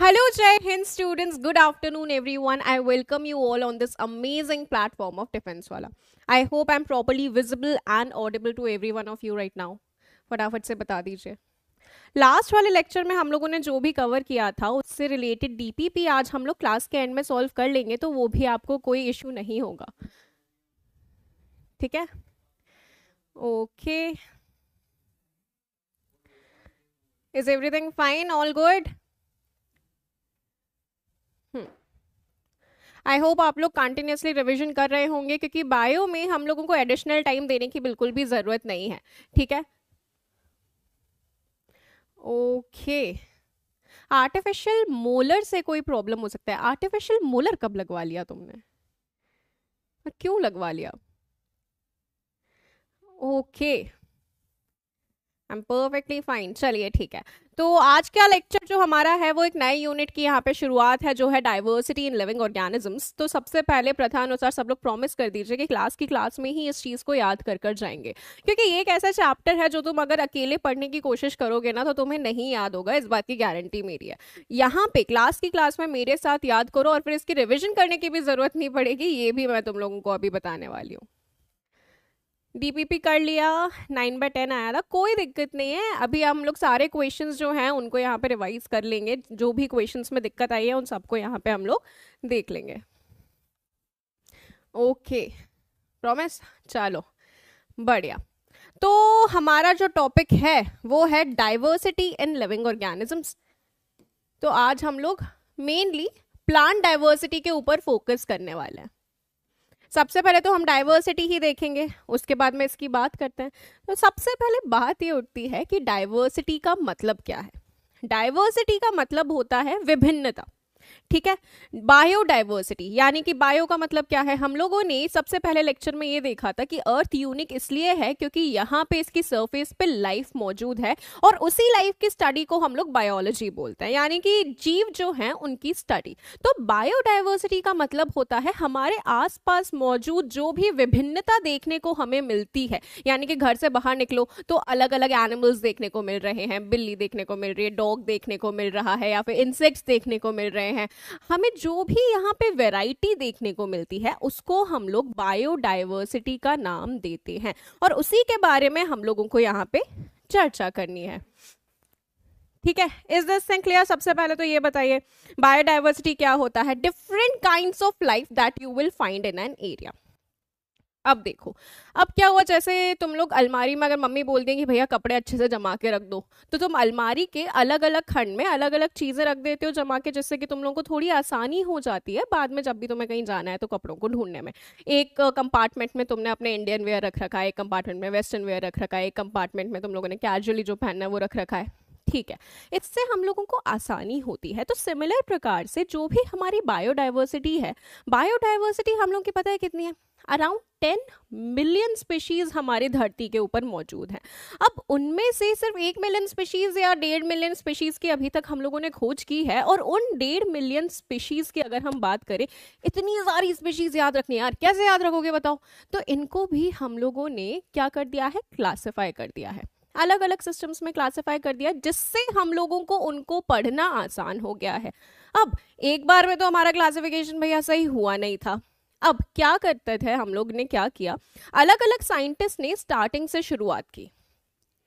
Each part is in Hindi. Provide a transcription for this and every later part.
Hello, Jai Hind students. Good afternoon, everyone. I welcome you all on this amazing platform of Defense Wala. I hope I'm properly visible and audible to every one of you right now. फटाफट से बता दीजिए लास्ट वाले लेक्चर में हम लोगों ने जो भी कवर किया था उससे रिलेटेड डीपीपी आज हम लोग क्लास के एंड में सॉल्व कर लेंगे तो वो भी आपको कोई इशू नहीं होगा ठीक है okay is everything fine all good I hope आप लोग कंटिन्यूसली रिविजन कर रहे होंगे क्योंकि बायो में हम लोगों को एडिशनल टाइम देने की बिल्कुल भी ज़रूरत नहीं है ठीक है ओके आर्टिफिशियल मोलर से कोई प्रॉब्लम हो सकता है आर्टिफिशियल मोलर कब लगवा लिया तुमने क्यों लगवा लिया okay I am perfectly fine चलिए ठीक है तो आज का लेक्चर जो हमारा है वो एक नए यूनिट की यहाँ पे शुरुआत है जो है डाइवर्सिटी इन लिविंग ऑर्गेनिजम्स तो सबसे पहले प्रथानुसार सब लोग प्रॉमिस कर दीजिए कि क्लास की क्लास में ही इस चीज़ को याद कर कर जाएंगे क्योंकि ये एक ऐसा चैप्टर है जो तुम अगर अकेले पढ़ने की कोशिश करोगे ना तो तुम्हें नहीं याद होगा इस बात की गारंटी मेरी है यहाँ पे क्लास की क्लास में मेरे साथ याद करो और फिर इसकी रिविजन करने की भी ज़रूरत नहीं पड़ेगी ये भी मैं तुम लोगों को अभी बताने वाली हूँ डीपीपी कर लिया नाइन बाय टेन आया था कोई दिक्कत नहीं है अभी हम लोग सारे क्वेश्चंस जो हैं उनको यहाँ पे रिवाइज कर लेंगे जो भी क्वेश्चंस में दिक्कत आई है उन सबको यहाँ पे हम लोग देख लेंगे ओके प्रॉमिस चलो बढ़िया तो हमारा जो टॉपिक है वो है डाइवर्सिटी इन लिविंग ऑर्गेनिजम्स तो आज हम लोग मेनली प्लांट डाइवर्सिटी के ऊपर फोकस करने वाले हैं सबसे पहले तो हम डाइवर्सिटी ही देखेंगे उसके बाद में इसकी बात करते हैं तो सबसे पहले बात ये उठती है कि डाइवर्सिटी का मतलब क्या है डाइवर्सिटी का मतलब होता है विभिन्नता ठीक है बायोडाइवर्सिटी यानी कि बायो का मतलब क्या है हम लोगों ने सबसे पहले लेक्चर में ये देखा था कि अर्थ यूनिक इसलिए है क्योंकि यहाँ पे इसकी सरफेस पे लाइफ मौजूद है और उसी लाइफ की स्टडी को हम लोग बायोलॉजी बोलते हैं यानी कि जीव जो हैं उनकी स्टडी तो बायोडाइवर्सिटी का मतलब होता है हमारे आसपास मौजूद जो भी विभिन्नता देखने को हमें मिलती है यानी कि घर से बाहर निकलो तो अलग अलग एनिमल्स देखने को मिल रहे हैं बिल्ली देखने को मिल रही है डॉग देखने को मिल रहा है या फिर इंसेक्ट्स देखने को मिल रहे हैं हमें जो भी यहाँ पे वैरायटी देखने को मिलती है उसको हम लोग बायोडाइवर्सिटी का नाम देते हैं और उसी के बारे में हम लोगों को यहाँ पे चर्चा करनी है ठीक है इज दिस थिंग क्लियर सबसे पहले तो ये बताइए बायोडाइवर्सिटी क्या होता है different kind of life that you will find in an area अब देखो अब क्या हुआ जैसे तुम लोग अलमारी में अगर मम्मी बोल देंगे कि भैया कपड़े अच्छे से जमा के रख दो तो तुम अलमारी के अलग अलग खंड में अलग अलग चीज़ें रख देते हो जमा के जिससे कि तुम लोगों को थोड़ी आसानी हो जाती है बाद में जब भी तुम्हें कहीं जाना है तो कपड़ों को ढूंढने में एक कंपार्टमेंट में तुमने अपने इंडियन वेयर रख रखा है एक कंपार्टमेंट में वेस्टर्न वेयर रख रखा है एक कंपार्टमेंट में तुम लोगों ने कैजुअली जो पहनना है वो रख रखा है ठीक है इससे हम लोगों को आसानी होती है तो सिमिलर प्रकार से जो भी हमारी बायोडाइवर्सिटी है बायोडाइवर्सिटी हम लोग की पता है कितनी है अराउंड टेन मिलियन स्पीशीज़ हमारे धरती के ऊपर मौजूद हैं अब उनमें से सिर्फ एक मिलियन स्पीशीज़ या डेढ़ मिलियन स्पीशीज़ की अभी तक हम लोगों ने खोज की है और उन डेढ़ मिलियन स्पीशीज़ की अगर हम बात करें इतनी सारी स्पीशीज़ याद रखनी यार कैसे याद रखोगे बताओ तो इनको भी हम लोगों ने क्या कर दिया है क्लासीफाई कर दिया है अलग अलग सिस्टम्स में क्लासिफाई कर दिया जिससे हम लोगों को उनको पढ़ना आसान हो गया है अब एक बार में तो हमारा क्लासिफिकेशन भैया सही हुआ नहीं था अब क्या करते थे हम लोग ने क्या किया अलग अलग साइंटिस्ट ने स्टार्टिंग से शुरुआत की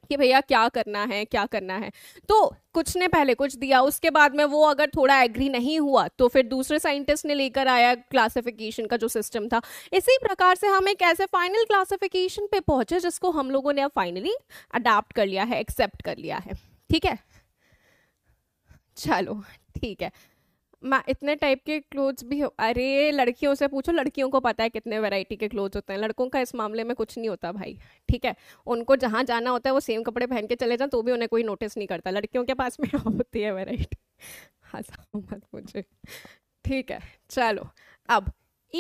कि भैया क्या करना है क्या करना है तो कुछ ने पहले कुछ दिया उसके बाद में वो अगर थोड़ा एग्री नहीं हुआ तो फिर दूसरे साइंटिस्ट ने लेकर आया क्लासिफिकेशन का जो सिस्टम था इसी प्रकार से हम एक ऐसे फाइनल क्लासिफिकेशन पे पहुंचे जिसको हम लोगों ने अब फाइनली अडाप्ट कर लिया है एक्सेप्ट कर लिया है ठीक है चलो ठीक है इतने टाइप के क्लोथ्स भी अरे लड़कियों से पूछो लड़कियों को पता है कितने वैरायटी के क्लोथ्स होते हैं लड़कों का इस मामले में कुछ नहीं होता भाई ठीक है उनको जहाँ जाना होता है वो सेम कपड़े पहन के चले जाएं तो भी उन्हें कोई नोटिस नहीं करता लड़कियों के पास में होती है वेराइटी मत मुझे ठीक है चलो अब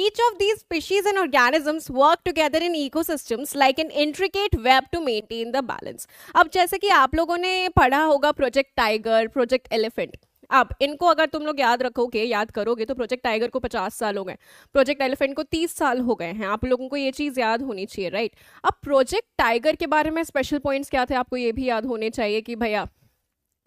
Each of these species and organisms work together in ecosystems like an intricate web to maintain the balance. अब जैसे कि आप लोगों ने पढ़ा होगा प्रोजेक्ट टाइगर प्रोजेक्ट एलिफेंट अब इनको अगर तुम लोग याद रखोगे याद करोगे तो प्रोजेक्ट टाइगर को पचास साल हो गए प्रोजेक्ट एलिफेंट को तीस साल हो गए हैं आप लोगों को ये चीज़ याद होनी चाहिए राइट अब प्रोजेक्ट टाइगर के बारे में स्पेशल पॉइंट्स क्या थे आपको ये भी याद होने चाहिए कि भैया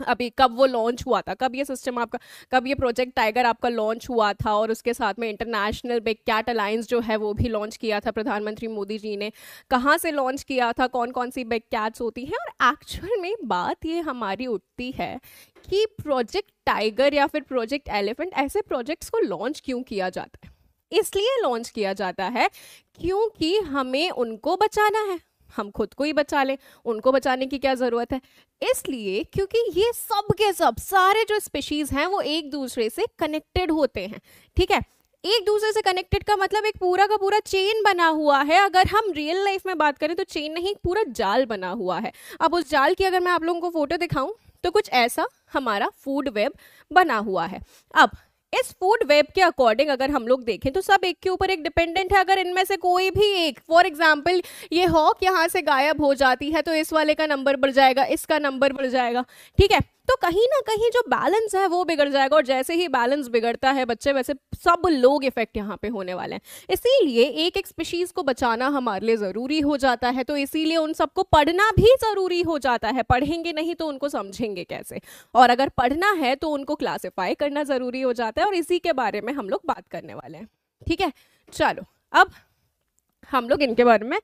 अभी कब वो लॉन्च हुआ था कब ये सिस्टम आपका कब ये प्रोजेक्ट टाइगर आपका लॉन्च हुआ था और उसके साथ में इंटरनेशनल बिग कैट अलायंस जो है वो भी लॉन्च किया था प्रधानमंत्री मोदी जी ने कहाँ से लॉन्च किया था कौन कौन सी बिग कैट्स होती हैं और एक्चुअल में बात ये हमारी उठती है कि प्रोजेक्ट टाइगर या फिर प्रोजेक्ट एलिफेंट ऐसे प्रोजेक्ट्स को लॉन्च क्यों किया जाता है इसलिए लॉन्च किया जाता है क्योंकि हमें उनको बचाना है हम खुद को ही बचा लें उनको बचाने की क्या ज़रूरत है इसलिए क्योंकि ये सब के सब सारे जो स्पीशीज हैं वो एक दूसरे से कनेक्टेड होते हैं ठीक है एक दूसरे से कनेक्टेड का मतलब एक पूरा का पूरा चेन बना हुआ है अगर हम रियल लाइफ में बात करें तो चेन नहीं पूरा जाल बना हुआ है अब उस जाल की अगर मैं आप लोगों को फोटो दिखाऊं तो कुछ ऐसा हमारा फूड वेब बना हुआ है अब इस फूड वेब के अकॉर्डिंग अगर हम लोग देखें तो सब एक के ऊपर एक डिपेंडेंट है अगर इनमें से कोई भी एक फॉर एग्जाम्पल ये हॉक यहाँ से गायब हो जाती है तो इस वाले का नंबर बढ़ जाएगा इसका नंबर बढ़ जाएगा ठीक है तो कहीं ना कहीं जो बैलेंस है वो बिगड़ जाएगा और जैसे ही बैलेंस बिगड़ता है बच्चे वैसे सब लोग इफेक्ट यहाँ पे होने वाले हैं इसीलिए एक एक स्पीशीज को बचाना हमारे लिए ज़रूरी हो जाता है तो इसीलिए उन सबको पढ़ना भी ज़रूरी हो जाता है पढ़ेंगे नहीं तो उनको समझेंगे कैसे और अगर पढ़ना है तो उनको क्लासीफाई करना ज़रूरी हो जाता है और इसी के बारे में हम लोग बात करने वाले हैं ठीक है चलो अब हम लोग इनके बारे में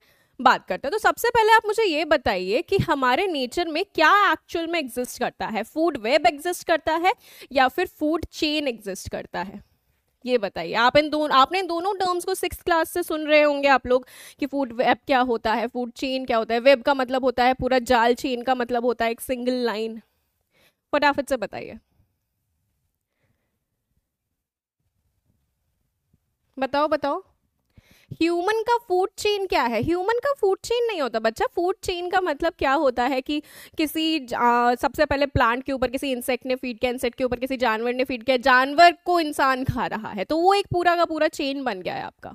बात करते हैं तो सबसे पहले आप मुझे ये बताइए कि हमारे नेचर में क्या एक्चुअल में एग्जिस्ट करता है फूड वेब एग्जिस्ट करता है या फिर फूड चेन एग्जिस्ट करता है ये बताइए आप इन दोनों आपने इन दोनों टर्म्स को सिक्स क्लास से सुन रहे होंगे आप लोग कि फूड वेब क्या होता है फूड चेन क्या होता है वेब का मतलब होता है पूरा जाल चेन का मतलब होता है एक सिंगल लाइन फटाफट से बताइए बताओ बताओ ह्यूमन का फूड चेन क्या है ह्यूमन का फूड चेन नहीं होता बच्चा फूड चेन का मतलब क्या होता है कि किसी आ, सबसे पहले प्लांट के ऊपर किसी इंसेक्ट ने फीड किया इंसेक्ट के ऊपर किसी जानवर ने फीड किया जानवर को इंसान खा रहा है तो वो एक पूरा का पूरा चेन बन गया है आपका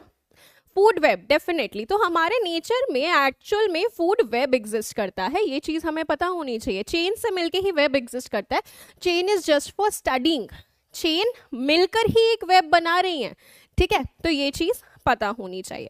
फूड वेब डेफिनेटली तो हमारे नेचर में एक्चुअल में फूड वेब एग्जिस्ट करता है ये चीज़ हमें पता होनी चाहिए चेन से मिलके ही वेब एग्जिस्ट करता है chain is just for studying chain मिलकर ही एक वेब बना रही है ठीक है तो ये चीज़ पता होनी चाहिए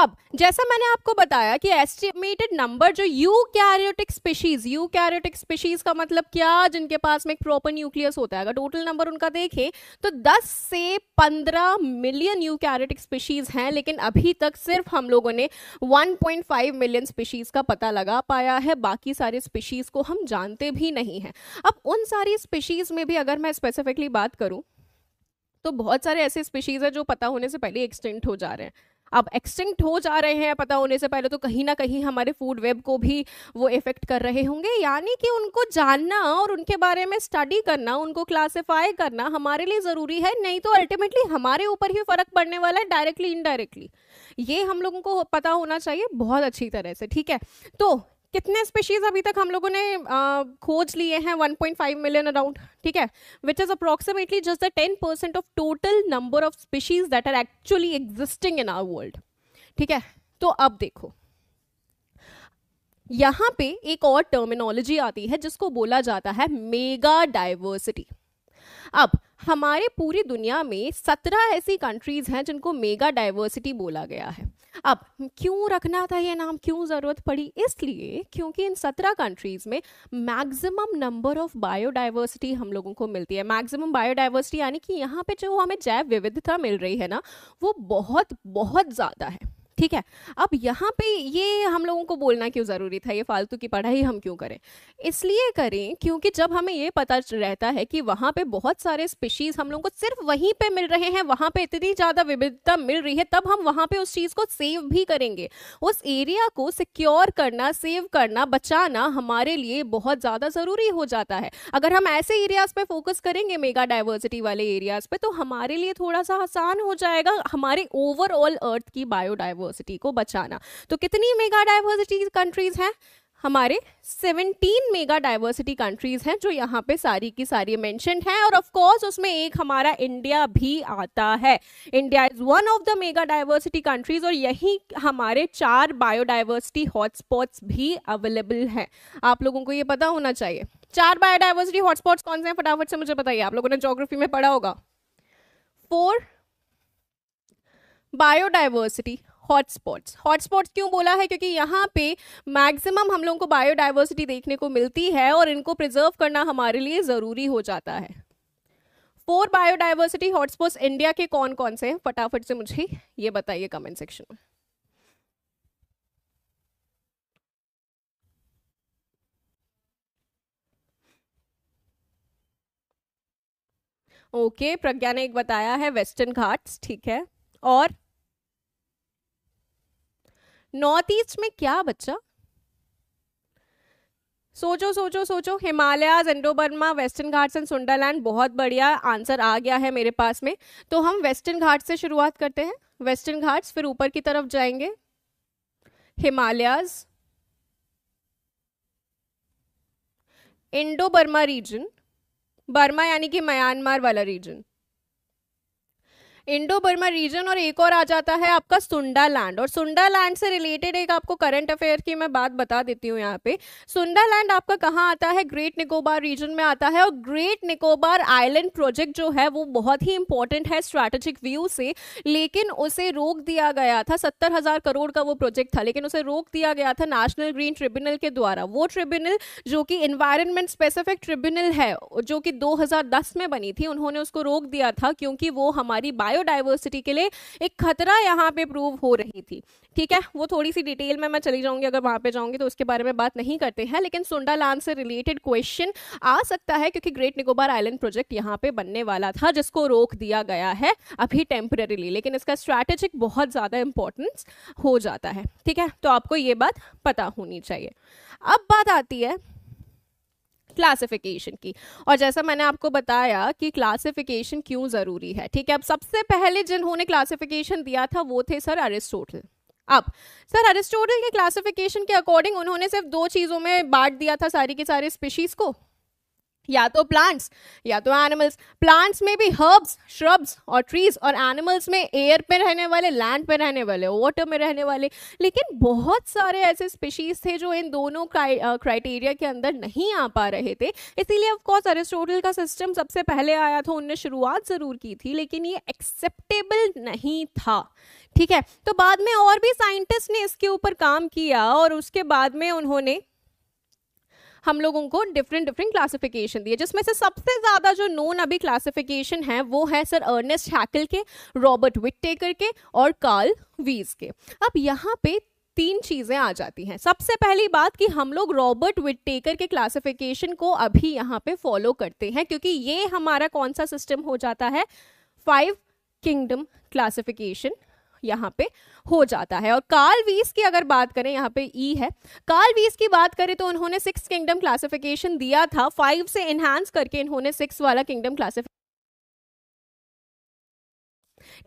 अब जैसा मैंने आपको बताया कि एस्टिमेटेड नंबर जो eukaryotic species eukaryotic species का मतलब क्या जिनके पास में एक प्रॉपर न्यूक्लियस होता है अगर टोटल नंबर उनका देखें तो 10 से 15 मिलियन यू कैरियोटिक स्पीशीज हैं लेकिन अभी तक सिर्फ हम लोगों ने 1.5 मिलियन स्पीशीज का पता लगा पाया है बाकी सारे स्पीशीज को हम जानते भी नहीं हैं अब उन सारी स्पीशीज में भी अगर मैं स्पेसिफिकली बात करूँ तो बहुत सारे ऐसे स्पीशीज़ हैं जो पता होने से पहले एक्सटिंक्ट हो जा रहे हैं अब एक्सटिंक्ट हो जा रहे हैं पता होने से पहले तो कहीं ना कहीं हमारे फूड वेब को भी वो इफेक्ट कर रहे होंगे यानी कि उनको जानना और उनके बारे में स्टडी करना उनको क्लासिफाई करना हमारे लिए ज़रूरी है नहीं तो अल्टीमेटली हमारे ऊपर ही फ़र्क पड़ने वाला है डायरेक्टली इनडायरेक्टली ये हम लोगों को पता होना चाहिए बहुत अच्छी तरह से ठीक है तो कितने स्पेशीज अभी तक हम लोगों ने खोज लिए हैं 1.5 मिलियन अराउंड ठीक है which is approximately just the ten percent of total number of species that are actually existing in our world ठीक है तो अब देखो यहाँ पे एक और टर्मिनोलॉजी आती है जिसको बोला जाता है मेगा डाइवर्सिटी अब हमारे पूरी दुनिया में सत्रह ऐसी कंट्रीज़ हैं जिनको मेगा डाइवर्सिटी बोला गया है अब क्यों रखना था ये नाम क्यों ज़रूरत पड़ी इसलिए क्योंकि इन सत्रह कंट्रीज़ में मैक्सिमम नंबर ऑफ बायोडाइवर्सिटी हम लोगों को मिलती है मैक्सिमम बायोडाइवर्सिटी यानी कि यहाँ पे जो हमें जैव विविधता मिल रही है ना वो बहुत बहुत ज़्यादा है ठीक है अब यहाँ पे ये हम लोगों को बोलना क्यों ज़रूरी था ये फालतू की पढ़ाई हम क्यों करें इसलिए करें क्योंकि जब हमें ये पता रहता है कि वहाँ पे बहुत सारे स्पीशीज़ हम लोगों को सिर्फ वहीं पे मिल रहे हैं वहाँ पे इतनी ज़्यादा विविधता मिल रही है तब हम वहाँ पे उस चीज़ को सेव भी करेंगे उस एरिया को सिक्योर करना सेव करना बचाना हमारे लिए बहुत ज़्यादा ज़रूरी हो जाता है अगर हम ऐसे एरियाज़ पर फोकस करेंगे मेगा डाइवर्सिटी वाले एरियाज़ पर तो हमारे लिए थोड़ा सा आसान हो जाएगा हमारे ओवरऑल अर्थ की बायोडाइवर्स डाइवर्सिटी को बचाना तो कितनी मेगा डाइवर्सिटी कंट्रीज हैं हमारे 17 मेगा डाइवर्सिटी कंट्रीज हैं जो यहाँ पे सारी की सारी मैंशन हैं और ऑफ कोर्स उसमें एक हमारा इंडिया भी आता है India is one of the mega diversity countries और यही हमारे चार बायोडाइवर्सिटी हॉटस्पॉट्स भी अवेलेबल हैं आप लोगों को ये पता होना चाहिए चार बायोडाइवर्सिटी हॉटस्पॉट्स कौन से हैं फटाफट से मुझे बताइए आप लोगों ने जोग्राफी में पढ़ा होगा फोर बायोडाइवर्सिटी हॉटस्पॉट्स हॉटस्पॉट्स क्यों बोला है क्योंकि यहाँ पे मैक्सिमम हम लोगों को बायोडाइवर्सिटी देखने को मिलती है और इनको प्रिजर्व करना हमारे लिए ज़रूरी हो जाता है फोर बायोडाइवर्सिटी हॉटस्पॉट्स इंडिया के कौन कौन से हैं फटाफट से मुझे ये बताइए कमेंट सेक्शन में ओके okay, प्रज्ञा ने एक बताया है वेस्टर्न घाट्स ठीक है और नॉर्थ ईस्ट में क्या बच्चा सोचो सोचो सोचो Himalayas Indo Burma Western Ghats and Sundaland बहुत बढ़िया आंसर आ गया है मेरे पास में तो हम वेस्टर्न घाट से शुरुआत करते हैं वेस्टर्न घाट्स फिर ऊपर की तरफ जाएंगे Himalayas Indo Burma region Burma यानी कि म्यांमार वाला रीजन इंडो बर्मा रीजन और एक और आ जाता है आपका सुंडा लैंड और सुंडा लैंड से रिलेटेड एक आपको करंट अफेयर की मैं बात बता देती हूँ यहाँ पे सुंडा लैंड आपका कहाँ आता है ग्रेट निकोबार रीजन में आता है और ग्रेट निकोबार आइलैंड प्रोजेक्ट जो है वो बहुत ही इंपॉर्टेंट है स्ट्रैटेजिक व्यू से लेकिन उसे रोक दिया गया था सत्तर हजार करोड़ का वो प्रोजेक्ट था लेकिन उसे रोक दिया गया था नेशनल ग्रीन ट्रिब्यूनल के द्वारा वो ट्रिब्यूनल जो कि इन्वायरमेंट स्पेसिफिक ट्रिब्यूनल है जो कि दो में बनी थी उन्होंने उसको रोक दिया था क्योंकि वो हमारी बायो बायोडाइवर्सिटी के लिए एक खतरा यहाँ पे प्रूव हो रही थी ठीक है वो थोड़ी सी डिटेल में मैं चली जाऊंगी अगर वहां पे जाऊंगी तो उसके बारे में बात नहीं करते हैं लेकिन सुंडा लैंड से रिलेटेड क्वेश्चन आ सकता है क्योंकि ग्रेट निकोबार आइलैंड प्रोजेक्ट यहाँ पे बनने वाला था जिसको रोक दिया गया है अभी टेम्परेली लेकिन इसका स्ट्रैटेजिक बहुत ज़्यादा इंपॉर्टेंस हो जाता है ठीक है तो आपको ये बात पता होनी चाहिए अब बात आती है क्लासिफिकेशन की और जैसा मैंने आपको बताया कि क्लासिफिकेशन क्यों ज़रूरी है ठीक है अब सबसे पहले जिन्होंने क्लासिफिकेशन दिया था वो थे सर अरिस्टोटल अब सर अरिस्टोटल के क्लासिफिकेशन के अकॉर्डिंग उन्होंने सिर्फ दो चीज़ों में बांट दिया था सारी की सारी स्पीशीज़ को या तो प्लांट्स या तो एनिमल्स प्लांट्स में भी हर्ब्स श्रब्स और ट्रीज और एनिमल्स में एयर पे रहने वाले लैंड पे रहने वाले वाटर में रहने वाले लेकिन बहुत सारे ऐसे स्पीशीज थे जो इन दोनों क्राइटेरिया के अंदर नहीं आ पा रहे थे इसीलिए ऑफकोर्स अरिस्टोटल का सिस्टम सबसे पहले आया था उनने शुरुआत ज़रूर की थी लेकिन ये एक्सेप्टेबल नहीं था ठीक है तो बाद में और भी साइंटिस्ट ने इसके ऊपर काम किया और उसके बाद में उन्होंने हम लोगों को डिफरेंट डिफरेंट क्लासिफिकेशन दिए जिसमें से सबसे ज़्यादा जो नोन अभी क्लासिफिकेशन है वो है सर अर्नेस्ट हैकल के रॉबर्ट विटेकर के और कार्ल वीज के अब यहाँ पे तीन चीज़ें आ जाती हैं सबसे पहली बात कि हम लोग रॉबर्ट विटेकर के क्लासिफिकेशन को अभी यहाँ पे फॉलो करते हैं क्योंकि ये हमारा कौन सा सिस्टम हो जाता है फाइव किंगडम क्लासिफिकेशन यहाँ पे हो जाता है और कार्ल वीस की अगर बात करें यहाँ पे ई e है कार्ल वीस की बात करें तो उन्होंने सिक्स किंगडम क्लासिफिकेशन दिया था फाइव से एनहांस करके इन्होंने सिक्स वाला किंगडम क्लासिफिक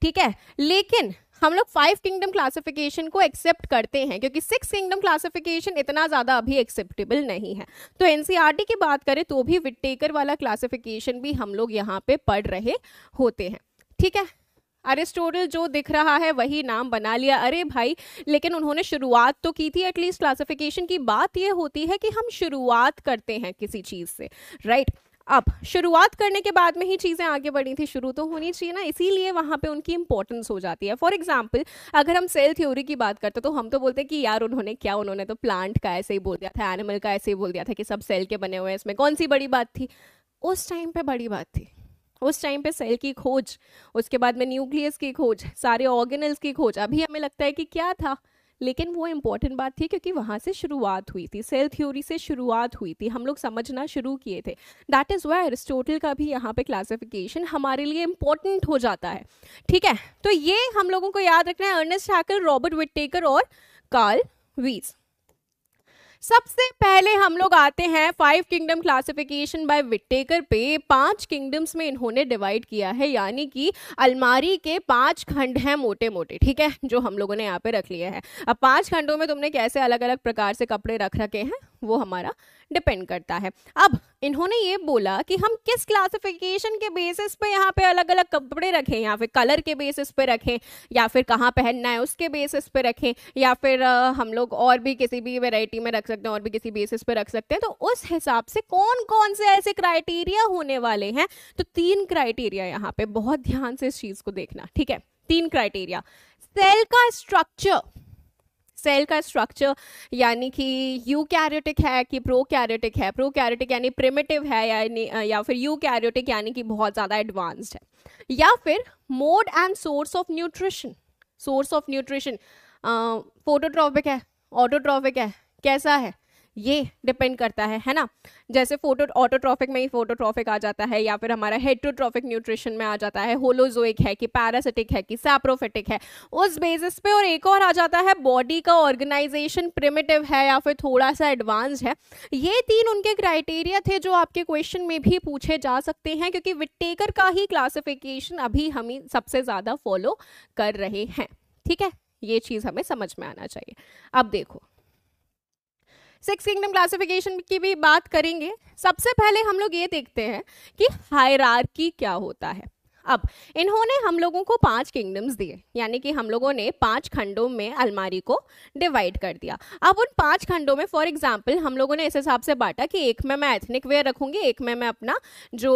ठीक है लेकिन हम लोग फाइव किंगडम क्लासिफिकेशन को एक्सेप्ट करते हैं क्योंकि सिक्स किंगडम क्लासिफिकेशन इतना ज़्यादा अभी एक्सेप्टेबल नहीं है तो एन e की बात करें तो भी विटेकर वाला क्लासिफिकेशन भी हम लोग यहाँ पे पढ़ रहे होते हैं ठीक है अरिस्टोटल जो दिख रहा है वही नाम बना लिया अरे भाई लेकिन उन्होंने शुरुआत तो की थी एटलीस्ट क्लासिफिकेशन की बात यह होती है कि हम शुरुआत करते हैं किसी चीज़ से राइट right? अब शुरुआत करने के बाद में ही चीज़ें आगे बढ़ी थी शुरू तो होनी चाहिए ना इसीलिए वहाँ पे उनकी इंपॉर्टेंस हो जाती है फॉर एग्जाम्पल अगर हम सेल थ्योरी की बात करते तो हम तो बोलते हैं कि यार उन्होंने क्या उन्होंने तो प्लांट का ऐसे ही बोल दिया था एनिमल का ऐसे ही बोल दिया था कि सब सेल के बने हुए हैं इसमें कौन सी बड़ी बात थी उस टाइम पर बड़ी बात थी उस टाइम पे सेल की खोज उसके बाद में न्यूक्लियस की खोज सारे ऑर्गेनल्स की खोज अभी हमें लगता है कि क्या था लेकिन वो इम्पॉर्टेंट बात थी क्योंकि वहाँ से शुरुआत हुई थी सेल थ्योरी से शुरुआत हुई थी हम लोग समझना शुरू किए थे दैट इज़ वाई एरिस्टोटल का भी यहाँ पे क्लासिफिकेशन हमारे लिए इम्पोर्टेंट हो जाता है ठीक है तो ये हम लोगों को याद रखना है अर्नेस्ट हैकल रॉबर्ट विटेकर और कार्ल वीज सबसे पहले हम लोग आते हैं five kingdom classification by Whittaker पे पांच किंगडम्स में इन्होंने डिवाइड किया है यानी कि अलमारी के पांच खंड हैं मोटे मोटे ठीक है जो हम लोगों ने यहाँ पे रख लिए हैं अब पांच खंडों में तुमने कैसे अलग अलग प्रकार से कपड़े रख रखे हैं वो हमारा डिपेंड करता है अब इन्होंने ये बोला कि हम किस क्लासिफिकेशन के बेसिस पे यहाँ पे अलग अलग कपड़े रखें या फिर कलर के बेसिस पे रखें या फिर कहाँ पहनना है उसके बेसिस पे रखें या फिर हम लोग और भी किसी भी वैरायटी में रख सकते हैं और भी किसी बेसिस पे रख सकते हैं तो उस हिसाब से कौन कौन से ऐसे क्राइटेरिया होने वाले हैं तो तीन क्राइटेरिया यहाँ पे बहुत ध्यान से इस चीज़ को देखना ठीक है तीन क्राइटेरिया सेल का स्ट्रक्चर सेल का स्ट्रक्चर यानी कि यू कैरियोटिक है कि प्रो कैरियोटिक है प्रो कैरियोटिक यानी प्रिमेटिव है यानी या फिर यू कैरियोटिक यानी कि बहुत ज़्यादा एडवांस्ड है या फिर mode and source of nutrition source of nutrition phototrophic है ऑटोट्रॉपिक है कैसा है ये डिपेंड करता है है ना जैसे फोटो ऑटोट्रॉफिक में ही फोटोट्रॉफिक आ जाता है या फिर हमारा हेट्रोट्रॉफिक न्यूट्रिशन में आ जाता है होलोजोइक है कि पैरासिटिक है कि सैप्रोफिटिक है उस बेसिस पे और एक और आ जाता है बॉडी का ऑर्गेनाइजेशन प्रिमिटिव है या फिर थोड़ा सा एडवांस है ये तीन उनके क्राइटेरिया थे जो आपके क्वेश्चन में भी पूछे जा सकते हैं क्योंकि विटेकर का ही क्लासिफिकेशन अभी हम सबसे ज़्यादा फॉलो कर रहे हैं ठीक है ये चीज़ हमें समझ में आना चाहिए अब देखो सिक्स किंगडम क्लासिफिकेशन की भी बात करेंगे सबसे पहले हम लोग ये देखते हैं कि हायरार्की क्या होता है अब इन्होंने हम लोगों को पांच किंगडम्स दिए यानी कि हम लोगों ने पांच खंडों में अलमारी को डिवाइड कर दिया अब उन पांच खंडों में फॉर एग्जाम्पल हम लोगों ने इस हिसाब से बांटा कि एक में मैं एथनिक वेयर रखूंगी एक में मैं अपना जो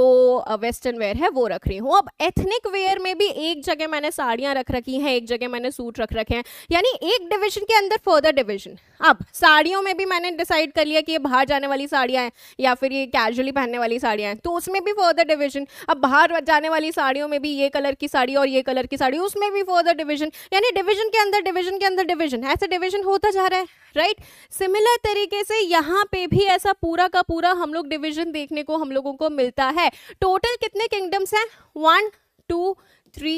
वेस्टर्न वेयर है वो रख रही हूँ अब एथनिक वेयर में भी एक जगह मैंने साड़ियाँ रख रखी हैं एक जगह मैंने सूट रख रखे हैं यानी एक डिविजन के अंदर फर्दर डिविजन अब साड़ियों में भी मैंने डिसाइड कर लिया कि ये बाहर जाने वाली साड़ियाँ हैं या फिर ये कैजुअली पहनने वाली साड़ियाँ हैं तो उसमें भी फर्दर डिविजन अब बाहर जाने वाली साड़ी साड़ियों में भी ये कलर की साड़ी और ये कलर की साड़ी उसमें भी फॉर द डिविजन यानी डिविजन के अंदर डिविजन के अंदर डिविजन ऐसे डिविजन होता जा रहा है राइट सिमिलर तरीके से यहाँ पे भी ऐसा पूरा का पूरा हम लोग डिविजन देखने को हम लोगों को मिलता है टोटल कितने किंगडम्स हैं one two three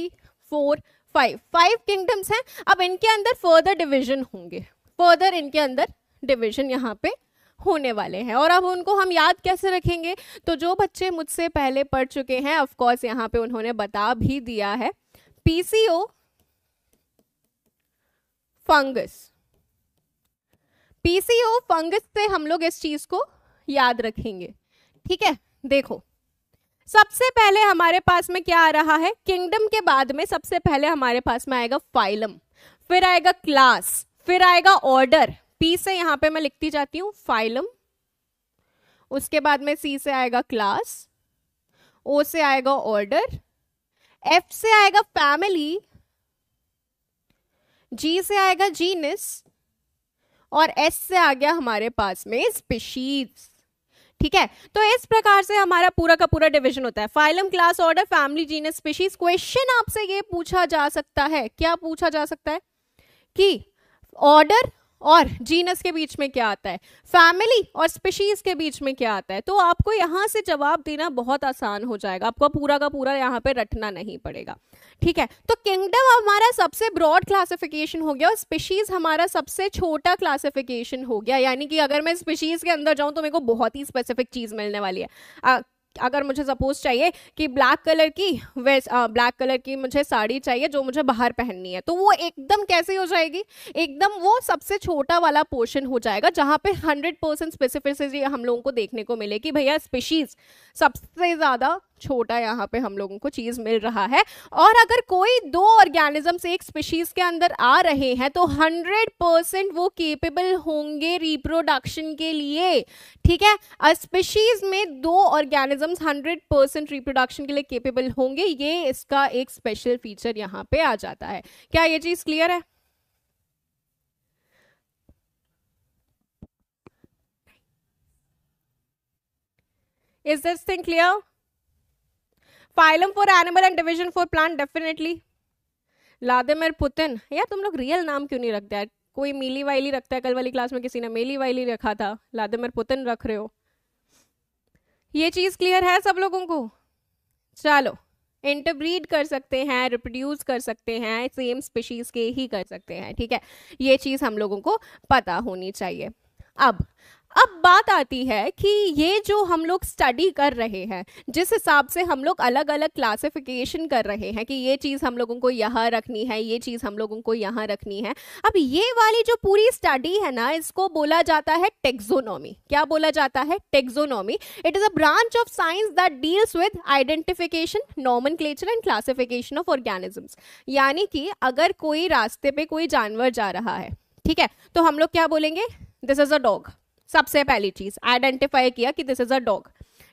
four five five kingdoms हैं अब इनके अंदर फर्दर डिविजन होंगे फर्दर इनके अंदर डिविजन यहाँ पे होने वाले हैं और अब उनको हम याद कैसे रखेंगे तो जो बच्चे मुझसे पहले पढ़ चुके हैं ऑफकोर्स यहाँ पे उन्होंने बता भी दिया है पीसीओ फंगस पीसीओ फंगस से हम लोग इस चीज को याद रखेंगे ठीक है देखो सबसे पहले हमारे पास में क्या आ रहा है किंगडम के बाद में सबसे पहले हमारे पास में आएगा फाइलम फिर आएगा क्लास फिर आएगा ऑर्डर पी से यहाँ पे मैं लिखती जाती हूँ फाइलम उसके बाद में सी से आएगा क्लास ओ से आएगा ऑर्डर एफ से आएगा फैमिली जी से आएगा जीनस और एस से आ गया हमारे पास में स्पीशीज ठीक है तो इस प्रकार से हमारा पूरा का पूरा डिवीजन होता है phylum class order family genus species question आपसे ये पूछा जा सकता है क्या पूछा जा सकता है कि ऑर्डर और जीनस के बीच में क्या आता है फैमिली और स्पीशीज के बीच में क्या आता है तो आपको यहाँ से जवाब देना बहुत आसान हो जाएगा आपको पूरा का पूरा यहाँ पे रटना नहीं पड़ेगा ठीक है तो किंगडम हमारा सबसे ब्रॉड क्लासिफिकेशन हो गया और स्पीशीज हमारा सबसे छोटा क्लासिफिकेशन हो गया यानी कि अगर मैं स्पीशीज के अंदर जाऊँ तो मेरे को बहुत ही स्पेसिफिक चीज़ मिलने वाली है अगर मुझे सपोज चाहिए कि ब्लैक कलर की वेस ब्लैक कलर की मुझे साड़ी चाहिए जो मुझे बाहर पहननी है तो वो एकदम कैसे हो जाएगी एकदम वो सबसे छोटा वाला पोर्शन हो जाएगा जहाँ पे हंड्रेड परसेंट स्पेसिफिसिटी हम लोगों को देखने को मिले कि भैया स्पेशीज सबसे ज़्यादा छोटा यहाँ पे हम लोगों को चीज़ मिल रहा है और अगर कोई दो ऑर्गेनिजम्स एक स्पीशीज़ के अंदर आ रहे हैं तो हंड्रेड परसेंट वो केपेबल होंगे रिप्रोडक्शन के लिए ठीक है स्पीशीज़ में दो ऑर्गेनिजम्स हंड्रेड परसेंट रिप्रोडक्शन के लिए केपेबल होंगे ये इसका एक स्पेशल फीचर यहाँ पे आ जाता है क्या ये चीज़ क्लियर है Is this thing clear? Phylum for animal and division for plant definitely Vladimir Putin यार तुम लोग रियल नाम क्यों नहीं रखते यार कोई मीली वाइली रखता है कल वाली क्लास में किसी ने मेली वाइली रखा था लादेमिर पुतिन रख रहे हो ये चीज़ क्लियर है सब लोगों को चलो इंटरब्रीड कर सकते हैं रिप्रोड्यूस कर सकते हैं सेम स्पीशीज़ के ही कर सकते हैं ठीक है ये चीज़ हम लोगों को पता होनी चाहिए अब अब बात आती है कि ये जो हम लोग स्टडी कर रहे हैं जिस हिसाब से हम लोग अलग अलग क्लासिफिकेशन कर रहे हैं कि ये चीज़ हम लोगों को यहाँ रखनी है ये चीज़ हम लोगों को यहाँ रखनी है अब ये वाली जो पूरी स्टडी है ना इसको बोला जाता है टेक्जोनॉमी क्या बोला जाता है taxonomy it is a branch of science that deals with identification nomen and classification of organisms यानी कि अगर कोई रास्ते पे कोई जानवर जा रहा है ठीक है तो हम लोग क्या बोलेंगे दिस इज़ अ डॉग सबसे पहली चीज आइडेंटिफाई किया कि दिस इज अ डॉग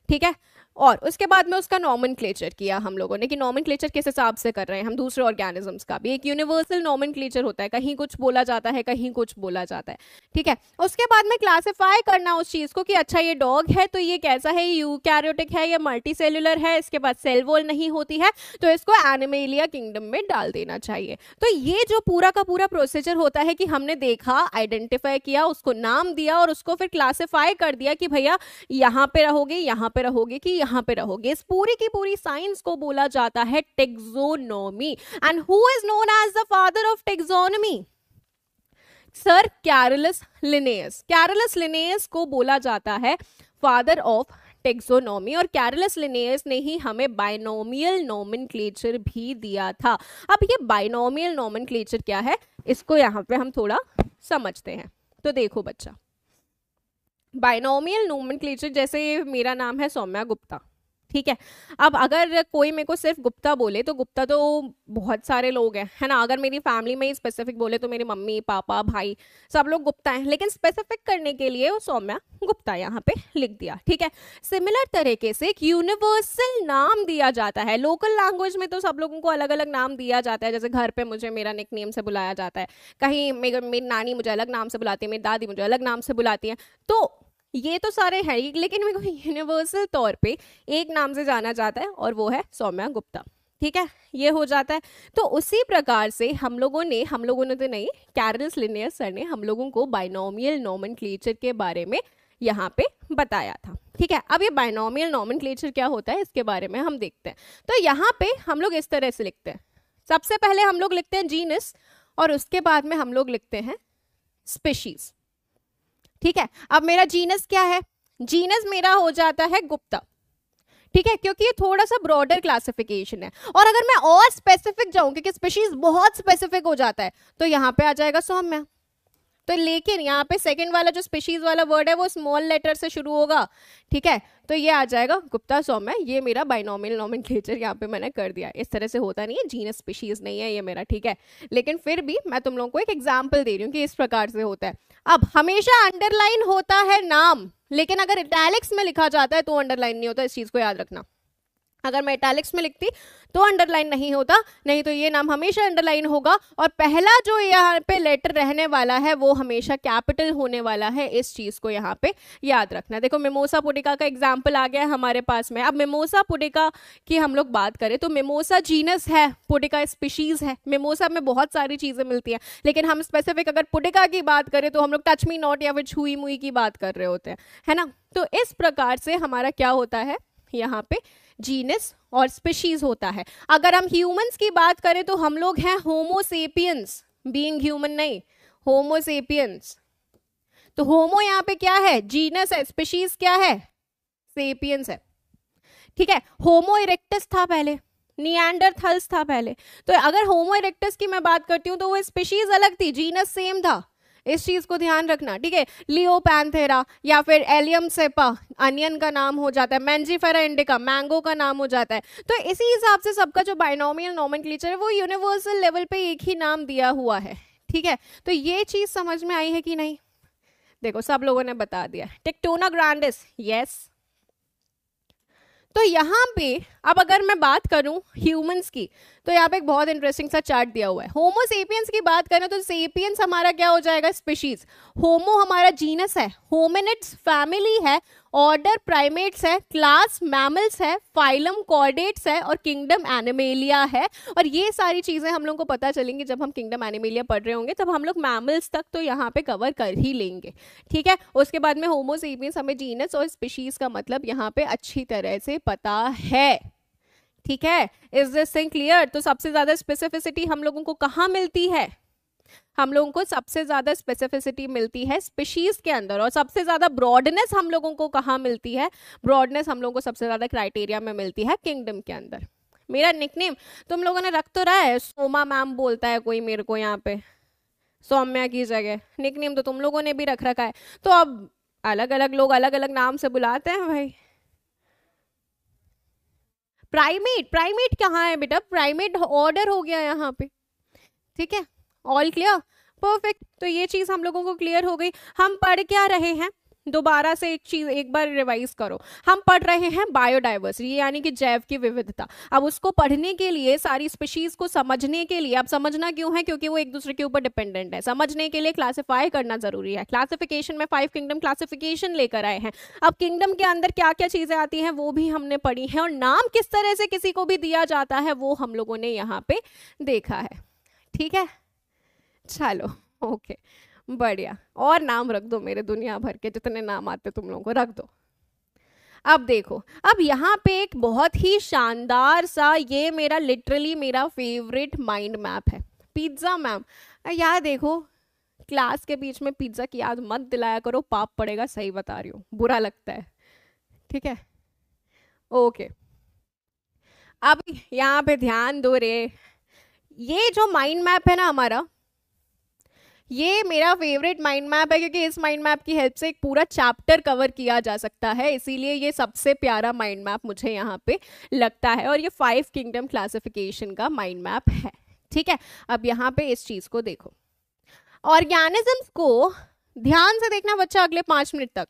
ठीक है और उसके बाद में उसका नॉमन किया हम लोगों ने कि नॉमन किस हिसाब से कर रहे हैं हम दूसरे ऑर्गेनिजम्स का भी एक यूनिवर्सल नॉमन होता है कहीं कुछ बोला जाता है कहीं कुछ बोला जाता है ठीक है उसके बाद में क्लासीफाई करना उस चीज़ को कि अच्छा ये डॉग है तो ये कैसा है यू कैरियोटिक है या मल्टी सेलुलर है इसके बाद सेल वॉल नहीं होती है तो इसको एनिमेलिया किंगडम में डाल देना चाहिए तो ये जो पूरा का पूरा प्रोसीजर होता है कि हमने देखा आइडेंटिफाई किया उसको नाम दिया और उसको फिर क्लासीफाई कर दिया कि भैया यहाँ पे रहोगे यहाँ पे रहोगे कि यहाँ पे रहोगे इस पूरी की पूरी साइंस को बोला जाता है taxonomy and who is known as the father of taxonomy sir Carolus Linnaeus Carolus Linnaeus को बोला जाता है फादर ऑफ टेक्सोनोमी और कैरलस लिनेस ने ही हमें बाइनोमियल नोमिन भी दिया था अब ये बाइनोमियल नोमिन क्या है इसको यहाँ पे हम थोड़ा समझते हैं तो देखो बच्चा बाइनोमियल नोमनक्लेचर जैसे मेरा नाम है सौम्या गुप्ता ठीक है अब अगर कोई मेरे को सिर्फ गुप्ता बोले तो गुप्ता तो बहुत सारे लोग हैं है ना अगर मेरी फैमिली में ही स्पेसिफिक बोले तो मेरी मम्मी पापा भाई सब लोग गुप्ता हैं लेकिन स्पेसिफिक करने के लिए वो सौम्या गुप्ता यहाँ पे लिख दिया ठीक है सिमिलर तरीके से एक यूनिवर्सल नाम दिया जाता है लोकल लैंग्वेज में तो सब लोगों को अलग अलग नाम दिया जाता है जैसे घर पर मुझे मेरा निक नेम से बुलाया जाता है कहीं मेरी नानी मुझे अलग नाम से बुलाती है मेरी दादी मुझे अलग नाम से बुलाती है तो ये तो सारे हैं लेकिन मेरे को यूनिवर्सल तौर पे एक नाम से जाना जाता है और वो है सौम्या गुप्ता ठीक है ये हो जाता है तो उसी प्रकार से हम लोगों ने हम लोगों ने तो नहीं कैरल्स लिनियर सर ने हम लोगों को बाइनोमियल नॉमन के बारे में यहाँ पे बताया था ठीक है अब ये बाइनोमियल नॉमन क्या होता है इसके बारे में हम देखते हैं तो यहाँ पे हम लोग इस तरह से लिखते हैं सबसे पहले हम लोग लिखते हैं जीनस और उसके बाद में हम लोग लिखते हैं स्पेशीज़ ठीक है अब मेरा जीनस क्या है जीनस मेरा हो जाता है गुप्ता ठीक है क्योंकि ये थोड़ा सा ब्रॉडर क्लासिफिकेशन है और अगर मैं और स्पेसिफिक जाऊं क्योंकि स्पेशीज बहुत स्पेसिफिक हो जाता है तो यहां पे आ जाएगा सौम्या तो लेकिन यहाँ पे सेकंड वाला जो स्पेशीज वाला वर्ड है वो स्मॉल लेटर से शुरू होगा ठीक है तो ये आ जाएगा गुप्ता सौम्य ये मेरा नॉमिन नॉमिनक्लेचर यहाँ पे मैंने कर दिया इस तरह से होता नहीं है जीनस स्पेशीज नहीं है ये मेरा ठीक है लेकिन फिर भी मैं तुम लोगों को एक एग्जाम्पल दे रही हूँ कि इस प्रकार से होता है अब हमेशा अंडरलाइन होता है नाम लेकिन अगर इटैलिक्स में लिखा जाता है तो अंडरलाइन नहीं होता इस चीज को याद रखना अगर मैं इटैलिक्स में लिखती तो अंडरलाइन नहीं होता नहीं तो ये नाम हमेशा अंडरलाइन होगा और पहला जो यहाँ पे लेटर रहने वाला है वो हमेशा कैपिटल होने वाला है इस चीज़ को यहाँ पे याद रखना देखो मेमोसा पुडिका का एग्जाम्पल आ गया है हमारे पास में अब मेमोसा पुडिका की हम लोग बात करें तो मेमोसा जीनस है पुडिका स्पीशीज़ है मेमोसा में बहुत सारी चीज़ें मिलती हैं लेकिन हम स्पेसिफिक अगर पुडिका की बात करें तो हम लोग टच मी नॉट या फिर छुई मुई की बात कर रहे होते हैं है ना तो इस प्रकार से हमारा क्या होता है यहाँ पे जीनस और स्पीशीज होता है अगर हम ह्यूमंस की बात करें तो हम लोग हैं होमोसेपियंस बीइंग ह्यूमन नहीं होमोसेपियंस तो होमो यहाँ पे क्या है जीनस है स्पीशीज क्या है सेपियंस है ठीक है होमो इरेक्टस था पहले नियंडरथल्स था पहले तो अगर होमो इरेक्टस की मैं बात करती हूँ तो वो स्पीशीज अलग थी जीनस सेम था इस चीज़ को ध्यान रखना ठीक है लियो पैंथेरा या फिर एलियम सेपा अनियन का नाम हो जाता है मैंजीफेरा इंडिका मैंगो का नाम हो जाता है तो इसी हिसाब से सबका जो बाइनोमियल नॉमन क्लीचर है वो यूनिवर्सल लेवल पर एक ही नाम दिया हुआ है ठीक है तो ये चीज़ समझ में आई है कि नहीं देखो सब लोगों ने बता दिया टेक्टोना ग्रांडिस यस तो यहां पे अब अगर मैं बात करूं ह्यूमंस की तो यहाँ पे एक बहुत इंटरेस्टिंग सा चार्ट दिया हुआ है होमोसेपियंस की बात करें तो सेपियंस हमारा क्या हो जाएगा स्पीशीज होमो हमारा जीनस है होमिनिट्स फैमिली है ऑर्डर प्राइमेट्स है क्लास मैमल्स है फाइलम कॉर्डेट्स है और किंगडम एनिमेलिया है और ये सारी चीज़ें हम लोग को पता चलेंगी जब हम किंगडम एनिमेलिया पढ़ रहे होंगे तब हम लोग मैमल्स तक तो यहाँ पे कवर कर ही लेंगे ठीक है उसके बाद में होमोसेपियंस हमें जीनस और स्पीशीज़ का मतलब यहाँ पे अच्छी तरह से पता है ठीक है इज दिस थिंग क्लियर तो सबसे ज्यादा स्पेसिफिसिटी हम लोगों को कहाँ मिलती है हम लोगों को सबसे ज्यादा स्पेसिफिसिटी मिलती है स्पीशीज के अंदर और सबसे ज्यादा ब्रॉडनेस हम लोगों को कहाँ मिलती है ब्रॉडनेस हम लोगों को सबसे ज्यादा क्राइटेरिया में मिलती है किंगडम के अंदर मेरा निकनेम तुम लोगों ने रख तो रहा है सोमा मैम बोलता है कोई मेरे को यहाँ पे सौम्या की जगह निकनेम तो तुम लोगों ने भी रख रखा है तो अब अलग अलग लोग अलग अलग नाम से बुलाते हैं भाई प्राइमेट प्राइमेट कहाँ है बेटा प्राइमेट ऑर्डर हो गया यहाँ पे ठीक है ऑल क्लियर परफेक्ट तो ये चीज़ हम लोगों को क्लियर हो गई हम पढ़ क्या रहे हैं दोबारा से एक चीज़ एक बार रिवाइज करो हम पढ़ रहे हैं बायोडाइवर्सिटी यानी कि जैव की विविधता अब उसको पढ़ने के लिए सारी स्पीशीज को समझने के लिए अब समझना क्यों है क्योंकि वो एक दूसरे के ऊपर डिपेंडेंट है समझने के लिए क्लासीफाई करना जरूरी है क्लासिफिकेशन में फाइव किंगडम क्लासिफिकेशन लेकर आए हैं अब किंगडम के अंदर क्या क्या चीज़ें आती हैं वो भी हमने पढ़ी हैं और नाम किस तरह से किसी को भी दिया जाता है वो हम लोगों ने यहाँ पे देखा है ठीक है चलो ओके बढ़िया और नाम रख दो मेरे दुनिया भर के जितने नाम आते तुम लोगों को रख दो अब देखो अब यहाँ पे एक बहुत ही शानदार सा ये मेरा लिटरली मेरा फेवरेट माइंड मैप है पिज्ज़ा मैम यार देखो क्लास के बीच में पिज्ज़ा की याद मत दिलाया करो पाप पड़ेगा सही बता रही हूँ बुरा लगता है ठीक है ओके अब यहाँ पे ध्यान दो रे ये जो माइंड मैप है ना हमारा ये मेरा फेवरेट माइंड मैप है क्योंकि इस माइंड मैप की हेल्प से एक पूरा चैप्टर कवर किया जा सकता है इसीलिए ये सबसे प्यारा माइंड मैप मुझे यहाँ पे लगता है और ये फाइव किंगडम क्लासिफिकेशन का माइंड मैप है ठीक है अब यहाँ पे इस चीज़ को देखो ऑर्गेनिजम्स को ध्यान से देखना बच्चा अगले पांच मिनट तक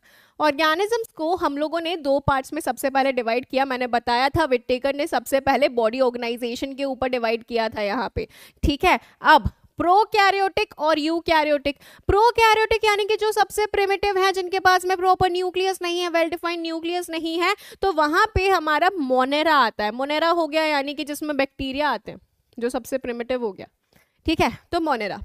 ऑर्गेनिजम्स को हम लोगों ने दो पार्ट्स में सबसे पहले डिवाइड किया मैंने बताया था विट्टेकर ने सबसे पहले बॉडी ऑर्गेनाइजेशन के ऊपर डिवाइड किया था यहाँ पे ठीक है अब प्रोकैरियोटिक और यूकैरियोटिक प्रोकैरियोटिक यानी कि जो सबसे प्रिमिटिव है जिनके पास में प्रॉपर न्यूक्लियस नहीं है वेल डिफाइंड न्यूक्लियस नहीं है तो वहां पे हमारा मोनेरा आता है मोनेरा हो गया यानी कि जिसमें बैक्टीरिया आते हैं जो सबसे प्रिमिटिव हो गया ठीक है तो मोनेरा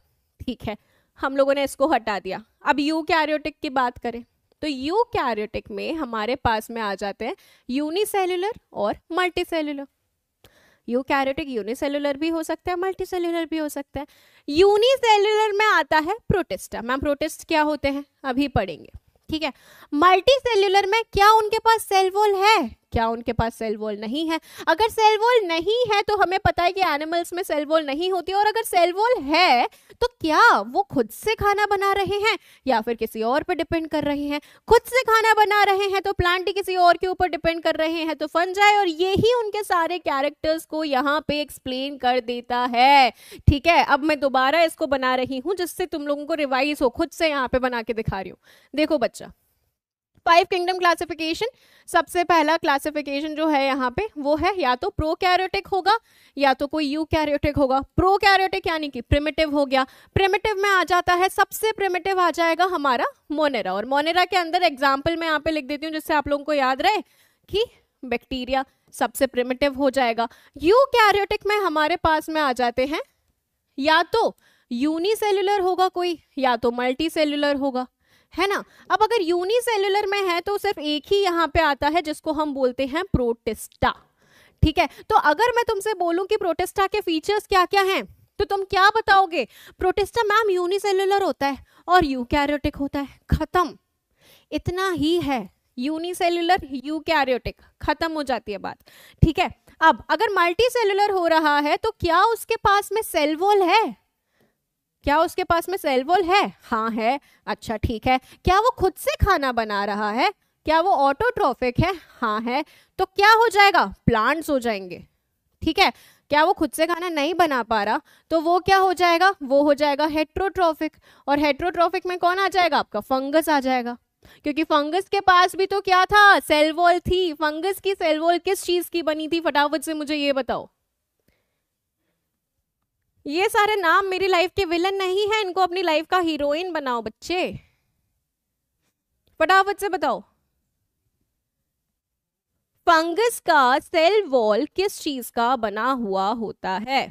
ठीक है हम लोगों ने इसको हटा दिया अब यू कैरियोटिक की बात करें तो यू कैरियोटिक में हमारे पास में आ जाते हैं यूनिसेल्युलर और मल्टीसेल्युलर यूकैरियोटिक यूनिसेलुलर भी हो सकता है मल्टीसेलुलर भी हो सकता है यूनिसेलुलर में आता है प्रोटेस्टा मैम प्रोटेस्ट क्या होते हैं अभी पढ़ेंगे ठीक है मल्टीसेलुलर में क्या उनके पास सेल वॉल है क्या उनके पास सेल वॉल नहीं है अगर सेल वॉल नहीं है तो हमें पता है कि एनिमल्स में सेल वॉल नहीं होती और अगर सेल वॉल है तो क्या वो खुद से खाना बना रहे हैं या फिर किसी और पर डिपेंड कर रहे हैं खुद से खाना बना रहे हैं तो प्लांट ही किसी और के ऊपर डिपेंड कर रहे हैं तो फन जाए और ये ही उनके सारे कैरेक्टर्स को यहाँ पे एक्सप्लेन कर देता है ठीक है अब मैं दोबारा इसको बना रही हूँ जिससे तुम लोगों को रिवाइज हो खुद से यहाँ पे बना के दिखा रही हूँ देखो बच्चा फाइव किंगडम क्लासिफिकेशन सबसे पहला क्लासिफिकेशन जो है यहाँ पे वो है या तो प्रो कैरियोटिक होगा या तो कोई यू कैरियोटिक होगा प्रो कैरियोटिक यानी कि प्रिमिटिव हो गया प्रिमिटिव में आ जाता है सबसे प्रिमिटिव आ जाएगा हमारा मोनेरा और मोनेरा के अंदर एग्जाम्पल मैं यहाँ पे लिख देती हूँ जिससे आप लोगों को याद रहे कि बैक्टीरिया सबसे प्रिमिटिव हो जाएगा यू कैरियोटिक में हमारे पास में आ जाते हैं या तो यूनिसेल्युलर होगा कोई या तो मल्टी सेल्युलर होगा है ना अब अगर यूनिसेलुलर में है तो सिर्फ एक ही यहाँ पे आता है जिसको हम बोलते हैं प्रोटेस्टा ठीक है तो अगर मैं तुमसे बोलूं कि प्रोटेस्टा के फीचर्स क्या क्या हैं तो तुम क्या बताओगे प्रोटेस्टा मैम यूनिसेलुलर होता है और यूकैरियोटिक होता है खत्म इतना ही है यूनिसेलुलर यूकैरियोटिक खत्म हो जाती है बात ठीक है अब अगर सेलुलर हो रहा है तो क्या उसके पास में सेल वॉल है क्या उसके पास में सेलवोल है हाँ है अच्छा ठीक है क्या वो खुद से खाना बना रहा है क्या वो ऑटोट्रॉफिक है हाँ है तो क्या हो जाएगा प्लांट्स हो जाएंगे ठीक है क्या वो खुद से खाना नहीं बना पा रहा तो वो क्या हो जाएगा वो हो जाएगा हेट्रोट्रॉफिक और हेट्रोट्रॉफिक में कौन आ जाएगा आपका फंगस आ जाएगा क्योंकि फंगस के पास भी तो क्या था सेलवॉल थी फंगस की सेलवॉल किस चीज की बनी थी फटाफट से मुझे ये बताओ ये सारे नाम मेरी लाइफ के विलन नहीं है इनको अपनी लाइफ का हीरोइन बनाओ बच्चे फटाफट से बताओ फंगस का सेल वॉल किस चीज का बना हुआ होता है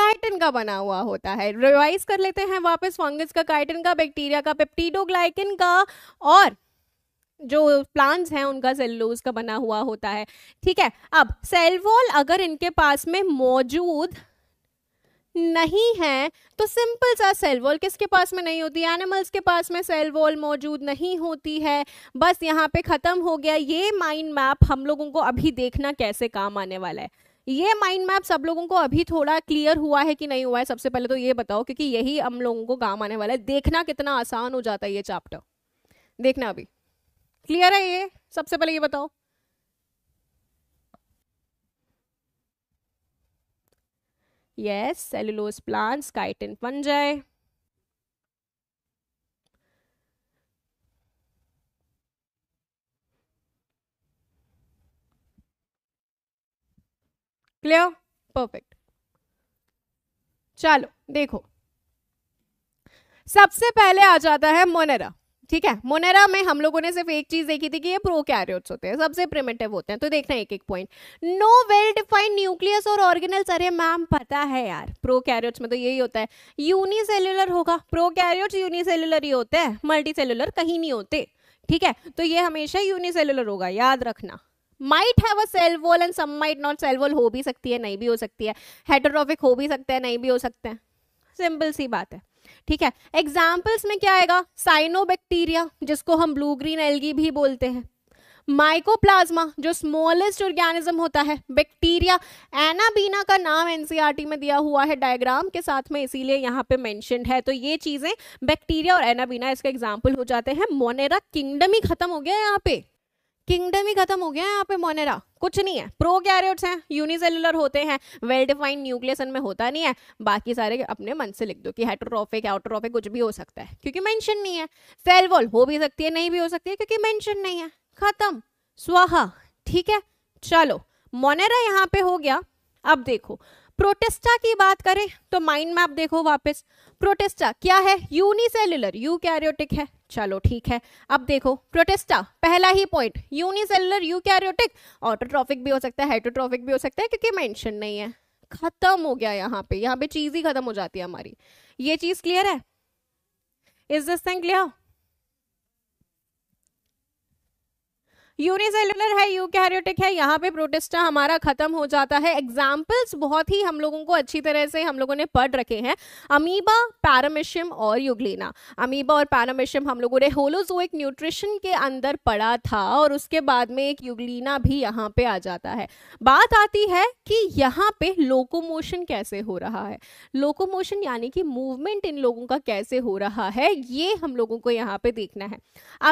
काइटिन का बना हुआ होता है रिवाइज कर लेते हैं वापस फंगस का काइटिन का बैक्टीरिया का पेप्टीडोग्लाइकिन का और जो प्लांट्स हैं उनका सेलुलोज का बना हुआ होता है ठीक है अब सेल वॉल अगर इनके पास में मौजूद नहीं है तो सिंपल सा सेल वॉल किसके पास में नहीं होती एनिमल्स के पास में सेल वॉल मौजूद नहीं होती है बस यहाँ पे ख़त्म हो गया ये माइंड मैप हम लोगों को अभी देखना कैसे काम आने वाला है ये माइंड मैप सब लोगों को अभी थोड़ा क्लियर हुआ है कि नहीं हुआ है सबसे पहले तो ये बताओ क्योंकि यही हम लोगों को काम आने वाला है देखना कितना आसान हो जाता है ये चैप्टर देखना अभी क्लियर है ये सबसे पहले ये बताओ यस सेलुलोज प्लांट्स काइटिन बन जाए क्लियर परफेक्ट चलो देखो सबसे पहले आ जाता है मोनेरा ठीक है मोनेरा में हम लोगों ने सिर्फ एक चीज देखी थी कि ये प्रो कैरियोट्स होते हैं सबसे प्रिमेटिव होते हैं तो देखना एक एक point no well defined nucleus और ऑर्गेनल्स अरे मैम पता है यार प्रो कैरियोट्स में तो यही होता है यूनिसेल्युलर होगा प्रो कैरियोट्स यूनिसेल्युलर ही होते हैं मल्टी सेल्युलर कहीं नहीं होते ठीक है तो ये हमेशा यूनिसेल्युलर होगा याद रखना might have a cell wall and some might not cell wall हो भी सकती है नहीं भी हो सकती है हेटरोफिक हो भी सकते हैं नहीं भी हो सकते हैं सिंपल सी बात है ठीक है एग्जाम्पल्स में क्या आएगा साइनोबैक्टीरिया जिसको हम ब्लू ग्रीन एलगी भी बोलते हैं माइकोप्लाज्मा जो स्मॉलेस्ट ऑर्गेनिज्म होता है बैक्टीरिया एनाबीना का नाम एनसीआरटी e में दिया हुआ है डायग्राम के साथ में इसीलिए यहाँ पे मेंशन है तो ये चीजें बैक्टीरिया और एनाबीना इसका एग्जाम्पल हो जाते हैं मोनेरा किंगडम ही खत्म हो गया यहाँ पे किंगडम ही खत्म हो गया है यहाँ पे मोनेरा कुछ नहीं है प्रो कैरियोट्स हैं यूनिसेलुलर होते हैं वेल डिफाइंड न्यूक्लियस में होता नहीं है बाकी सारे अपने मन से लिख दो कि हेट्रोट्रॉफिक आउट्रोफिक कुछ भी हो सकता है क्योंकि मेंशन नहीं है सेल वॉल हो भी सकती है नहीं भी हो सकती है क्योंकि मेंशन नहीं है खत्म स्वाहा ठीक है चलो मोनेरा यहाँ पे हो गया अब देखो प्रोटेस्टा की बात करें तो माइंड मैप देखो वापस प्रोटेस्टा क्या है यूनिसेल्युलर यूकैरियोटिक है चलो ठीक है अब देखो प्रोटेस्टा पहला ही पॉइंट यू यूकैरियोटिक ऑटोट्रॉफिक भी हो सकता है हाइड्रोट्रॉफिक भी हो सकता है क्योंकि मेंशन नहीं है खत्म हो गया यहाँ पे यहाँ पे चीज ही खत्म हो जाती है हमारी ये चीज क्लियर है is this thing clear unicellular है यूकैरियोटिक है यहाँ पे प्रोटिस्टा हमारा खत्म हो जाता है एग्जाम्पल्स बहुत ही हम लोगों को अच्छी तरह से हम लोगों ने पढ़ रखे हैं अमीबा पैरामिशियम और युगलेना अमीबा और पैरामिशियम हम लोगों ने होलोजोइक न्यूट्रिशन के अंदर पढ़ा था और उसके बाद में एक युगलीना भी यहाँ पे आ जाता है बात आती है कि यहाँ पे लोकोमोशन कैसे हो रहा है लोकोमोशन यानी कि मूवमेंट इन लोगों का कैसे हो रहा है ये हम लोगों को यहाँ पे देखना है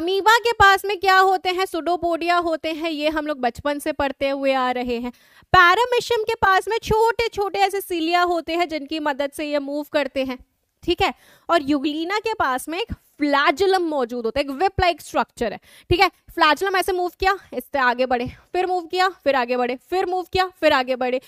अमीबा के पास में क्या होते हैं सुडोपो प्लास्मोडिया होते हैं ये हम लोग बचपन से पढ़ते हुए आ रहे हैं पैरामिशियम के पास में छोटे छोटे ऐसे सीलिया होते हैं जिनकी मदद से ये मूव करते हैं ठीक है और युगलीना के पास में एक फ्लैजुलम मौजूद होता है एक विप लाइक स्ट्रक्चर है ठीक है फ्लैजुलम ऐसे मूव किया इससे आगे बढ़े फिर मूव किया फिर आगे बढ़े फिर मूव किया फिर आगे बढ़े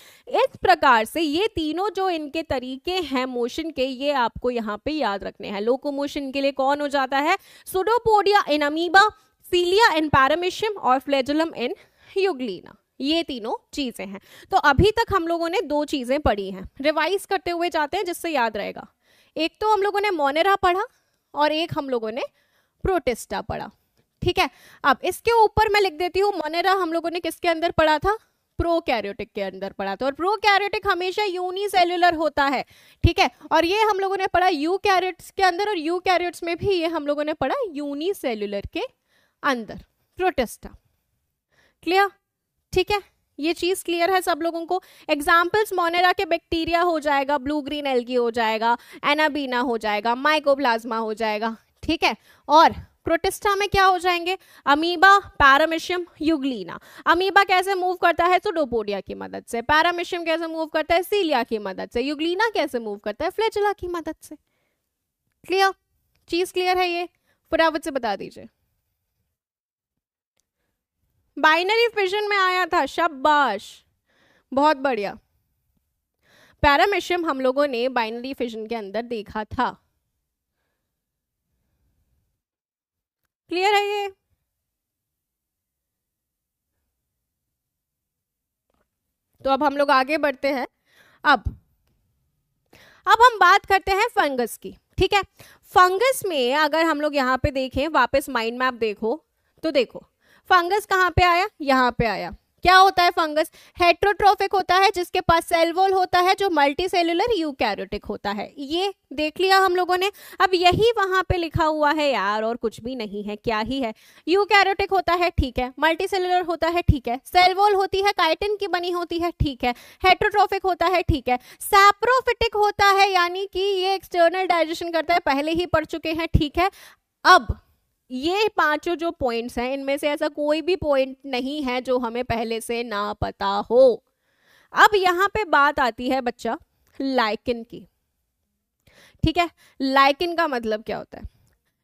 इस प्रकार से ये तीनों जो इनके तरीके हैं मोशन के ये आपको यहाँ पे याद रखने हैं लोको मोशन के लिए कौन हो जाता है सुडोपोडिया इनमीबा सीलिया इन पैरामिशियम और फ्लेजुलम इन युगलीना ये तीनों चीज़ें हैं तो अभी तक हम लोगों ने दो चीज़ें पढ़ी हैं रिवाइज करते हुए जाते हैं जिससे याद रहेगा एक तो हम लोगों ने मोनेरा पढ़ा और एक हम लोगों ने प्रोटेस्टा पढ़ा ठीक है अब इसके ऊपर मैं लिख देती हूँ मोनेरा हम लोगों ने किसके अंदर पढ़ा था प्रोकैरियोटिक के अंदर पढ़ा था और प्रोकैरियोटिक हमेशा यूनिसेल्युलर होता है ठीक है और ये हम लोगों ने पढ़ा यू के अंदर और यू में भी ये हम लोगों ने पढ़ा यूनिसेल्युलर के अंदर प्रोटेस्टा क्लियर ठीक है ये चीज क्लियर है सब लोगों को एग्जाम्पल्स मोनेरा के बैक्टीरिया हो जाएगा ब्लू ग्रीन एल्गी हो जाएगा एनाबीना हो जाएगा माइकोप्लाज्मा हो जाएगा ठीक है और प्रोटेस्टा में क्या हो जाएंगे अमीबा पैरामिशियम युगलीना अमीबा कैसे मूव करता है तो डोपोडिया की मदद से पैरामिशियम कैसे मूव करता है सीलिया की मदद से युगलीना कैसे मूव करता है फ्लेचला की मदद से क्लियर चीज क्लियर है ये फटाफट से बता दीजिए बाइनरी फिजन में आया था शब्बाश बहुत बढ़िया पैरामेशियम हम लोगों ने बाइनरी फिजन के अंदर देखा था क्लियर है ये तो अब हम लोग आगे बढ़ते हैं अब अब हम बात करते हैं फंगस की ठीक है फंगस में अगर हम लोग यहां पे देखें वापस माइंड मैप देखो तो देखो फंगस कहाँ पे आया यहाँ पे आया क्या होता है फंगस हेट्रोट्रोफिक होता है जिसके पास सेलवोल होता है जो मल्टी सेल्युलर यूकैरियोटिक होता है ये देख लिया हम लोगों ने अब यही वहां पे लिखा हुआ है यार और कुछ भी नहीं है क्या ही है कैरोटिक होता है ठीक है मल्टी सेलुलर होता है ठीक है सेलवोल होती है काइटिन की बनी होती है ठीक है हेट्रोट्रोफिक होता है ठीक है सैप्रोफिटिक होता है यानी कि ये एक्सटर्नल डाइजेशन करता है पहले ही पढ़ चुके हैं ठीक है अब ये पांचों जो पॉइंट्स हैं इनमें से ऐसा कोई भी पॉइंट नहीं है जो हमें पहले से ना पता हो अब यहां पे बात आती है बच्चा लाइकिन की ठीक है लाइकिन का मतलब क्या होता है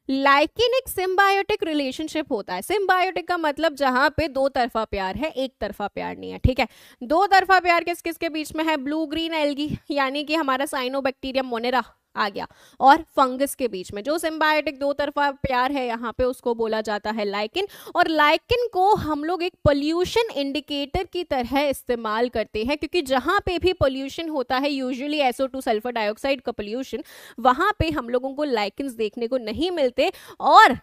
लाइकिन एक सिम्बायोटिक रिलेशनशिप होता है सिम्बायोटिक का मतलब जहां पे दो तरफा प्यार है एक तरफा प्यार नहीं है ठीक है दो तरफा प्यार किस किसके बीच में है ब्लू ग्रीन एलगी यानी कि हमारा साइनो बैक्टीरिया मोनेरा आ गया और फंगस के बीच में जो सिम्बायोटिक दो तरफा प्यार है यहाँ पे उसको बोला जाता है लाइकिन और लाइकिन को हम लोग एक पोल्यूशन इंडिकेटर की तरह इस्तेमाल करते हैं क्योंकि जहाँ पे भी पोल्यूशन होता है usually SO two sulphur dioxide का पोल्यूशन वहाँ पे हम लोगों को लाइकिन देखने को नहीं मिलते और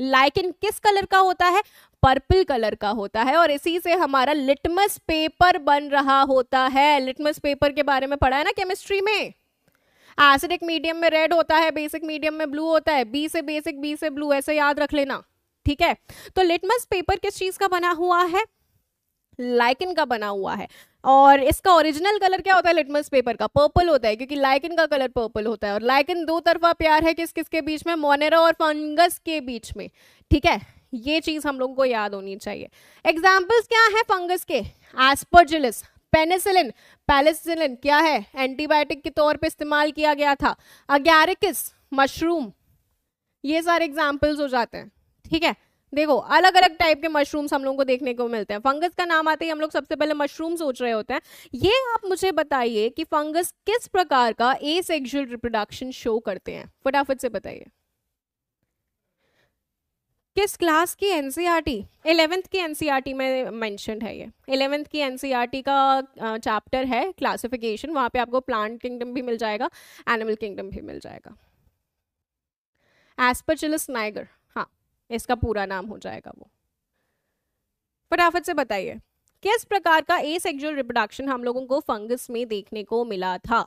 लाइकिन किस कलर का होता है पर्पल कलर का होता है और इसी से हमारा लिटमस पेपर बन रहा होता है लिटमस पेपर के बारे में पढ़ा है ना केमिस्ट्री में एसिडिक मीडियम में रेड होता है बेसिक मीडियम में ब्लू होता है बी से बेसिक बी से ब्लू ऐसे याद रख लेना ठीक है तो लिटमस पेपर किस चीज का बना हुआ है लाइकिन का बना हुआ है और इसका ओरिजिनल कलर क्या होता है लिटमस पेपर का पर्पल होता है क्योंकि लाइकिन का कलर पर्पल होता है और लाइकिन दो तरफा प्यार है किस किस के बीच में मोनेरा और फंगस के बीच में ठीक है ये चीज हम लोगों को याद होनी चाहिए एग्जाम्पल्स क्या है फंगस के एस्पर्जिलिस पेनिसिलिन पेनिसिलिन क्या है एंटीबायोटिक के तौर पे इस्तेमाल किया गया था अगैरिकिस मशरूम ये सारे एग्जाम्पल्स हो जाते हैं ठीक है देखो अलग अलग टाइप के मशरूम्स हम लोगों को देखने को मिलते हैं फंगस का नाम आते ही हम लोग सबसे पहले मशरूम सोच रहे होते हैं ये आप मुझे बताइए कि फंगस किस प्रकार का ए सेक्शुअल रिप्रोडक्शन शो करते हैं फटाफट से बताइए किस क्लास की N C R T eleventh की एन सी आर टी में मैंशन है ये एलेवेंथ की एन सी आर टी का चैप्टर है क्लासिफिकेशन वहाँ पे आपको प्लांट किंगडम भी मिल जाएगा एनिमल किंगडम भी मिल जाएगा एस्परचिलस नाइगर हाँ इसका पूरा नाम हो जाएगा वो फटाफट से बताइए किस प्रकार का ए सेक्जुअल रिप्रोडक्शन हम लोगों को फंगस में देखने को मिला था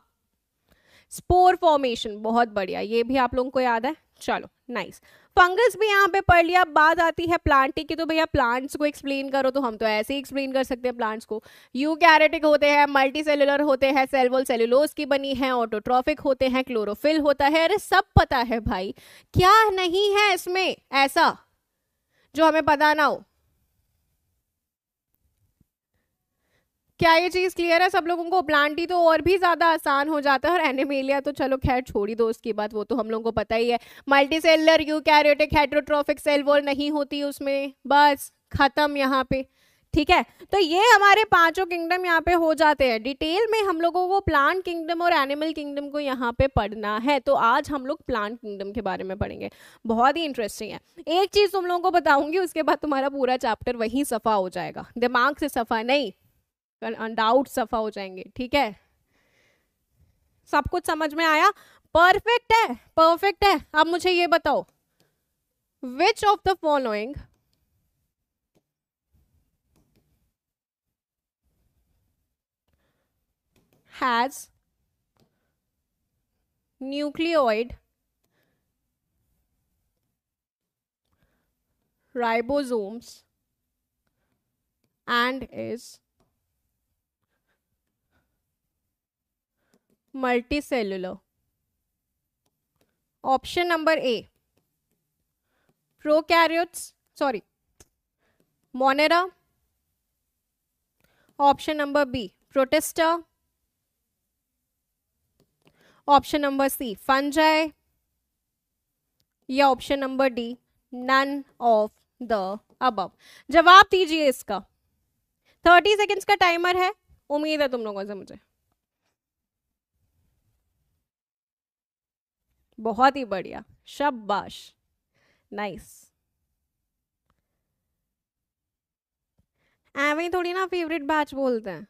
स्पोर फॉर्मेशन बहुत बढ़िया ये भी आप लोगों को याद है चलो नाइस फंगस भी यहाँ पे पढ़ लिया बात आती है प्लांटिक की तो भैया प्लांट्स को एक्सप्लेन करो तो हम तो ऐसे ही एक्सप्लेन कर सकते हैं प्लांट्स को यू कैरेटिक होते हैं मल्टी सेलुलर होते हैं सेलवल सेलुलोज की बनी है ऑटोट्रॉफिक होते हैं क्लोरोफिल होता है अरे सब पता है भाई क्या नहीं है इसमें ऐसा जो हमें पता ना हो क्या ये चीज़ क्लियर है सब लोगों को प्लांटी तो और भी ज़्यादा आसान हो जाता है और एनिमेलिया तो चलो खैर छोड़ी दो उसकी बात वो तो हम लोगों को पता ही है multi cellular eukaryotic heterotrophic cell wall नहीं होती उसमें बस ख़त्म यहाँ पे ठीक है तो ये हमारे पांचों किंगडम यहाँ पे हो जाते हैं डिटेल में हम लोगों को प्लांट किंगडम और एनिमल किंगडम को यहाँ पे पढ़ना है तो आज हम लोग प्लांट किंगडम के बारे में पढ़ेंगे बहुत ही इंटरेस्टिंग है एक चीज़ तुम लोगों को बताऊंगी उसके बाद तुम्हारा पूरा चैप्टर वहीं सफ़ा हो जाएगा दिमाग से सफ़ा नहीं डाउट सफा हो जाएंगे ठीक है सब कुछ समझ में आया परफेक्ट है परफेक्ट है अब मुझे ये बताओ which of the following has nucleoid ribosomes and is multi multicellular option number A prokaryotes sorry Monera option number B Protista option number C fungi या option number D none of the अब जवाब दीजिए इसका थर्टी सेकेंड्स का टाइमर है उम्मीद है तुम लोगों से मुझे बहुत ही बढ़िया शब्बाश नाइस एवं थोड़ी ना फेवरेट बैच बोलते हैं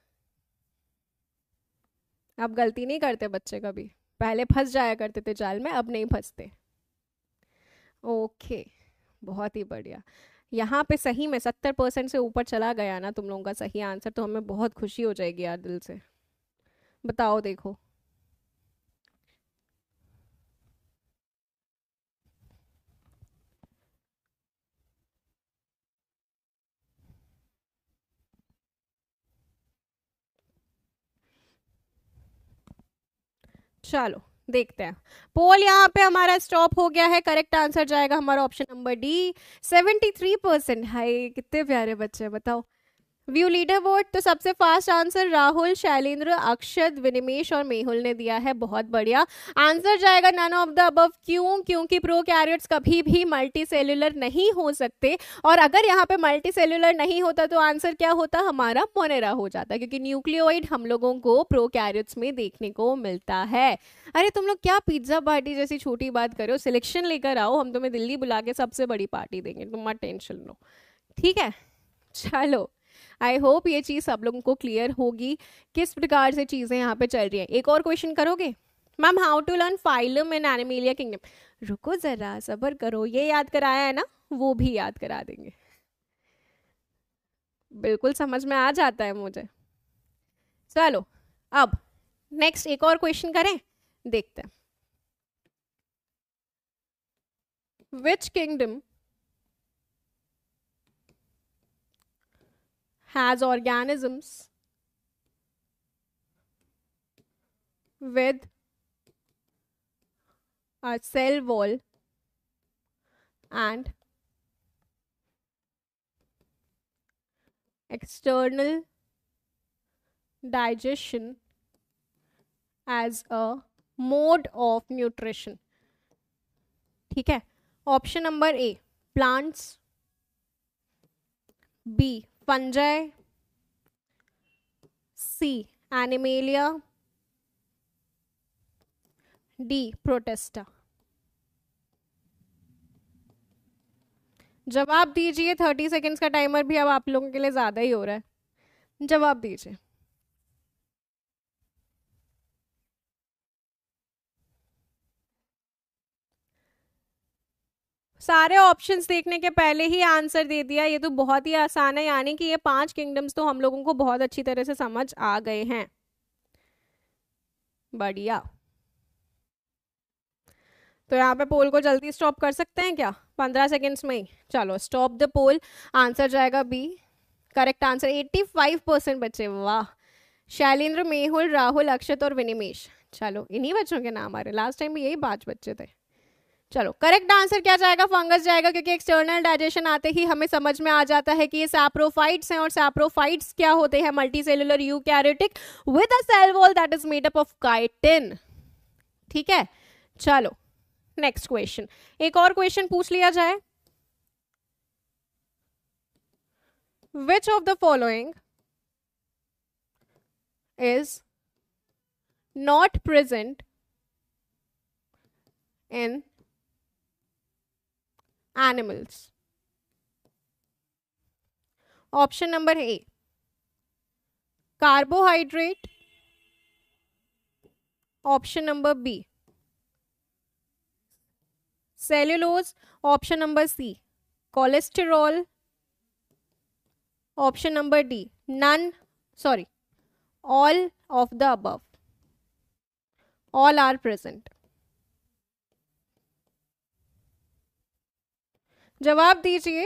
अब गलती नहीं करते बच्चे कभी पहले फंस जाया करते थे जाल में अब नहीं फंसते ओके बहुत ही बढ़िया यहाँ पे सही में सत्तर परसेंट से ऊपर चला गया ना तुम लोगों का सही आंसर तो हमें बहुत खुशी हो जाएगी यार दिल से बताओ देखो चलो देखते हैं पोल यहाँ पे हमारा स्टॉप हो गया है करेक्ट आंसर जाएगा हमारा option number D seventy three percent hi कितने प्यारे बच्चे बताओ व्यू लीडर वोट तो सबसे फास्ट आंसर राहुल शैलेंद्र अक्षत विनिमेश और मेहुल ने दिया है बहुत बढ़िया आंसर जाएगा नन ऑफ द अबव क्यों क्योंकि प्रो कैरियट्स कभी भी मल्टी सेलुलर नहीं हो सकते और अगर यहाँ पे मल्टी सेलुलर नहीं होता तो आंसर क्या होता हमारा मोनेरा हो जाता क्योंकि न्यूक्लियोइड हम लोगों को प्रो कैरियट्स में देखने को मिलता है अरे तुम लोग क्या पिज्जा पार्टी जैसी छोटी बात करो सिलेक्शन लेकर आओ हम तुम्हें दिल्ली बुला के सबसे बड़ी पार्टी देंगे तुम्हारा टेंशन लो ठीक है चलो आई होप ये चीज़ सब लोगों को क्लियर होगी किस प्रकार से चीज़ें यहाँ पे चल रही हैं एक और क्वेश्चन करोगे ma'am how to learn phylum and Animalia kingdom रुको ज़रा सबर करो ये याद कराया है ना वो भी याद करा देंगे बिल्कुल समझ में आ जाता है मुझे चलो अब नेक्स्ट एक और क्वेश्चन करें देखते हैं which kingdom has organisms with a cell wall and external digestion as a mode of nutrition ठीक है option number A plants B fungi. C. Animalia. D. Protista. जवाब दीजिए थर्टी सेकेंड्स का टाइमर भी अब आप लोगों के लिए ज़्यादा ही हो रहा है जवाब दीजिए सारे ऑप्शन देखने के पहले ही आंसर दे दिया ये तो बहुत ही आसान है यानी कि ये पांच किंगडम्स तो हम लोगों को बहुत अच्छी तरह से समझ आ गए हैं बढ़िया तो यहाँ पे पोल को जल्दी स्टॉप कर सकते हैं क्या पंद्रह सेकेंड्स में ही चलो स्टॉप द पोल आंसर जाएगा B correct answer eighty five percent बच्चे वाह शैलेंद्र मेहुल राहुल अक्षत और विनिमेश चलो इन्हीं बच्चों के नाम आ रहे लास्ट टाइम भी यही पाँच बच्चे थे चलो करेक्ट आंसर क्या जाएगा फंगस जाएगा क्योंकि एक्सटर्नल डाइजेशन आते ही हमें समझ में आ जाता है कि ये सैप्रोफाइट्स हैं और सैप्रोफाइट्स क्या होते हैं multi cellular eukaryotic with a cell wall that is made up of chitin ठीक है चलो नेक्स्ट क्वेश्चन एक और क्वेश्चन पूछ लिया जाए which of the following is not present in animals. Option number A carbohydrate. Option number B cellulose. Option number C cholesterol. Option number D none, sorry, all of the above. All are present. जवाब दीजिए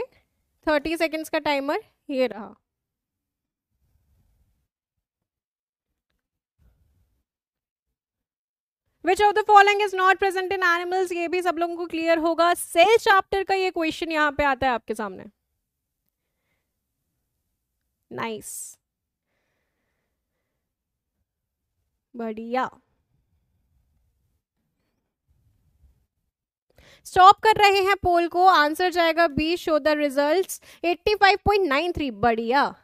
थर्टी सेकेंड्स का टाइमर ये रहा which of the following is not present in animals ये भी सब लोगों को क्लियर होगा सेल चैप्टर का ये क्वेश्चन यहां पे आता है आपके सामने नाइस nice. बढ़िया स्टॉप कर रहे हैं पोल को आंसर जाएगा बी शो द रिजल्ट्स 85.93 बढ़िया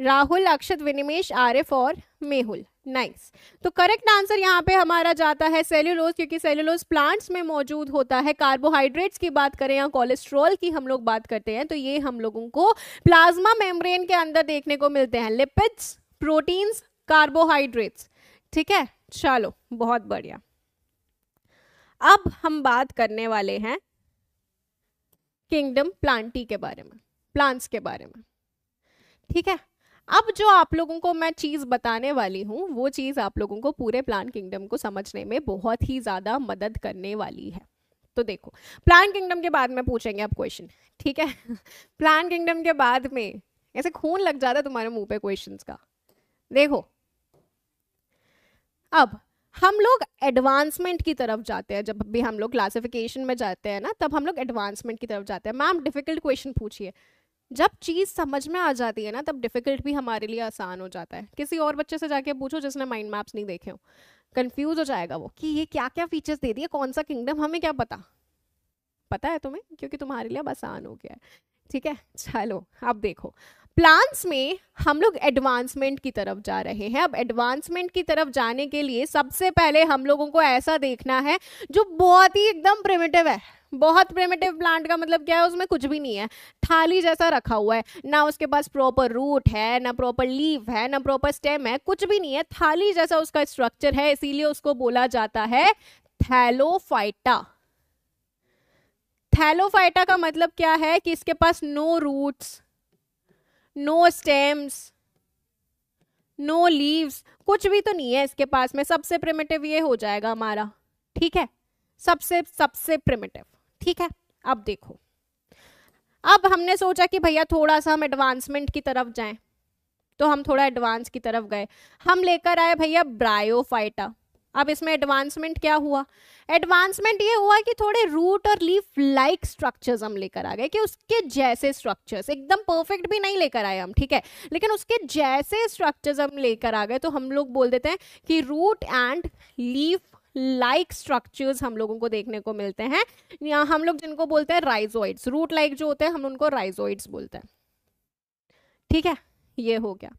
राहुल अक्षत विनिमेश आरिफ और मेहुल नाइस तो करेक्ट आंसर यहाँ पे हमारा जाता है सेल्यूलोज क्योंकि सेल्यूलोज प्लांट्स में मौजूद होता है कार्बोहाइड्रेट्स की बात करें या कोलेस्ट्रॉल की हम लोग बात करते हैं तो ये हम लोगों को प्लाज्मा मेम्ब्रेन के अंदर देखने को मिलते हैं लिपिड्स प्रोटीन्स कार्बोहाइड्रेट्स ठीक है चलो बहुत बढ़िया अब हम बात करने वाले हैं किंगडम प्लांटी के बारे में प्लांट्स के बारे में ठीक है अब जो आप लोगों को मैं चीज़ बताने वाली हूँ वो चीज़ आप लोगों को पूरे प्लांट किंगडम को समझने में बहुत ही ज़्यादा मदद करने वाली है तो देखो प्लान किंगडम के बाद में पूछेंगे आप क्वेश्चन ठीक है प्लान किंगडम के बाद में ऐसे खून लग जाता है तुम्हारे मुंह पे क्वेश्चंस का देखो अब हम लोग एडवांसमेंट की तरफ जाते हैं जब भी हम लोग क्लासिफिकेशन में जाते हैं ना तब हम लोग एडवांसमेंट की तरफ जाते हैं मैम डिफिकल्ट क्वेश्चन पूछिए जब चीज़ समझ में आ जाती है ना तब डिफ़िकल्ट भी हमारे लिए आसान हो जाता है किसी और बच्चे से जाके पूछो जिसने माइंड मैप्स नहीं देखे हो कंफ्यूज हो जाएगा वो कि ये क्या क्या फीचर्स दे दिए कौन सा किंगडम हमें क्या पता पता है तुम्हें क्योंकि तुम्हारे लिए अब आसान हो गया है ठीक है चलो अब देखो प्लांट्स में हम लोग एडवांसमेंट की तरफ जा रहे हैं अब एडवांसमेंट की तरफ जाने के लिए सबसे पहले हम लोगों को ऐसा देखना है जो बहुत ही एकदम प्रिमेटिव है बहुत प्रिमेटिव प्लांट का मतलब क्या है उसमें कुछ भी नहीं है थाली जैसा रखा हुआ है ना उसके पास प्रॉपर रूट है ना प्रॉपर लीव है ना प्रॉपर स्टेम है कुछ भी नहीं है थाली जैसा उसका स्ट्रक्चर है इसीलिए उसको बोला जाता है थैलोफाइटा थैलोफाइटा का मतलब क्या है कि इसके पास no roots no stems no leaves कुछ भी तो नहीं है इसके पास में सबसे प्रिमेटिव ये हो जाएगा हमारा ठीक है सबसे सबसे प्रिमेटिव ठीक है अब देखो अब हमने सोचा कि भैया थोड़ा सा हम एडवांसमेंट की तरफ जाएं तो हम थोड़ा एडवांस की तरफ गए हम लेकर आए भैया ब्रायोफाइटा अब इसमें एडवांसमेंट क्या हुआ एडवांसमेंट ये हुआ कि थोड़े रूट और लीफ लाइक स्ट्रक्चर्स हम लेकर आ गए कि उसके जैसे स्ट्रक्चर्स एकदम परफेक्ट भी नहीं लेकर आए हम ठीक है लेकिन उसके जैसे स्ट्रक्चर्स हम लेकर आ गए तो हम लोग बोल देते हैं कि root and leaf like structures हम लोगों को देखने को मिलते हैं या हम लोग जिनको बोलते हैं राइजोइड्स रूट लाइक जो होते हैं हम उनको राइजोइड्स बोलते हैं ठीक है ये हो गया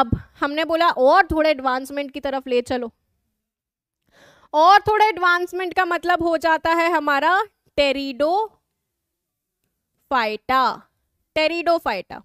अब हमने बोला और थोड़े एडवांसमेंट की तरफ ले चलो और थोड़ा एडवांसमेंट का मतलब हो जाता है हमारा टेरिडो फाइटा टेरिडो फाइटा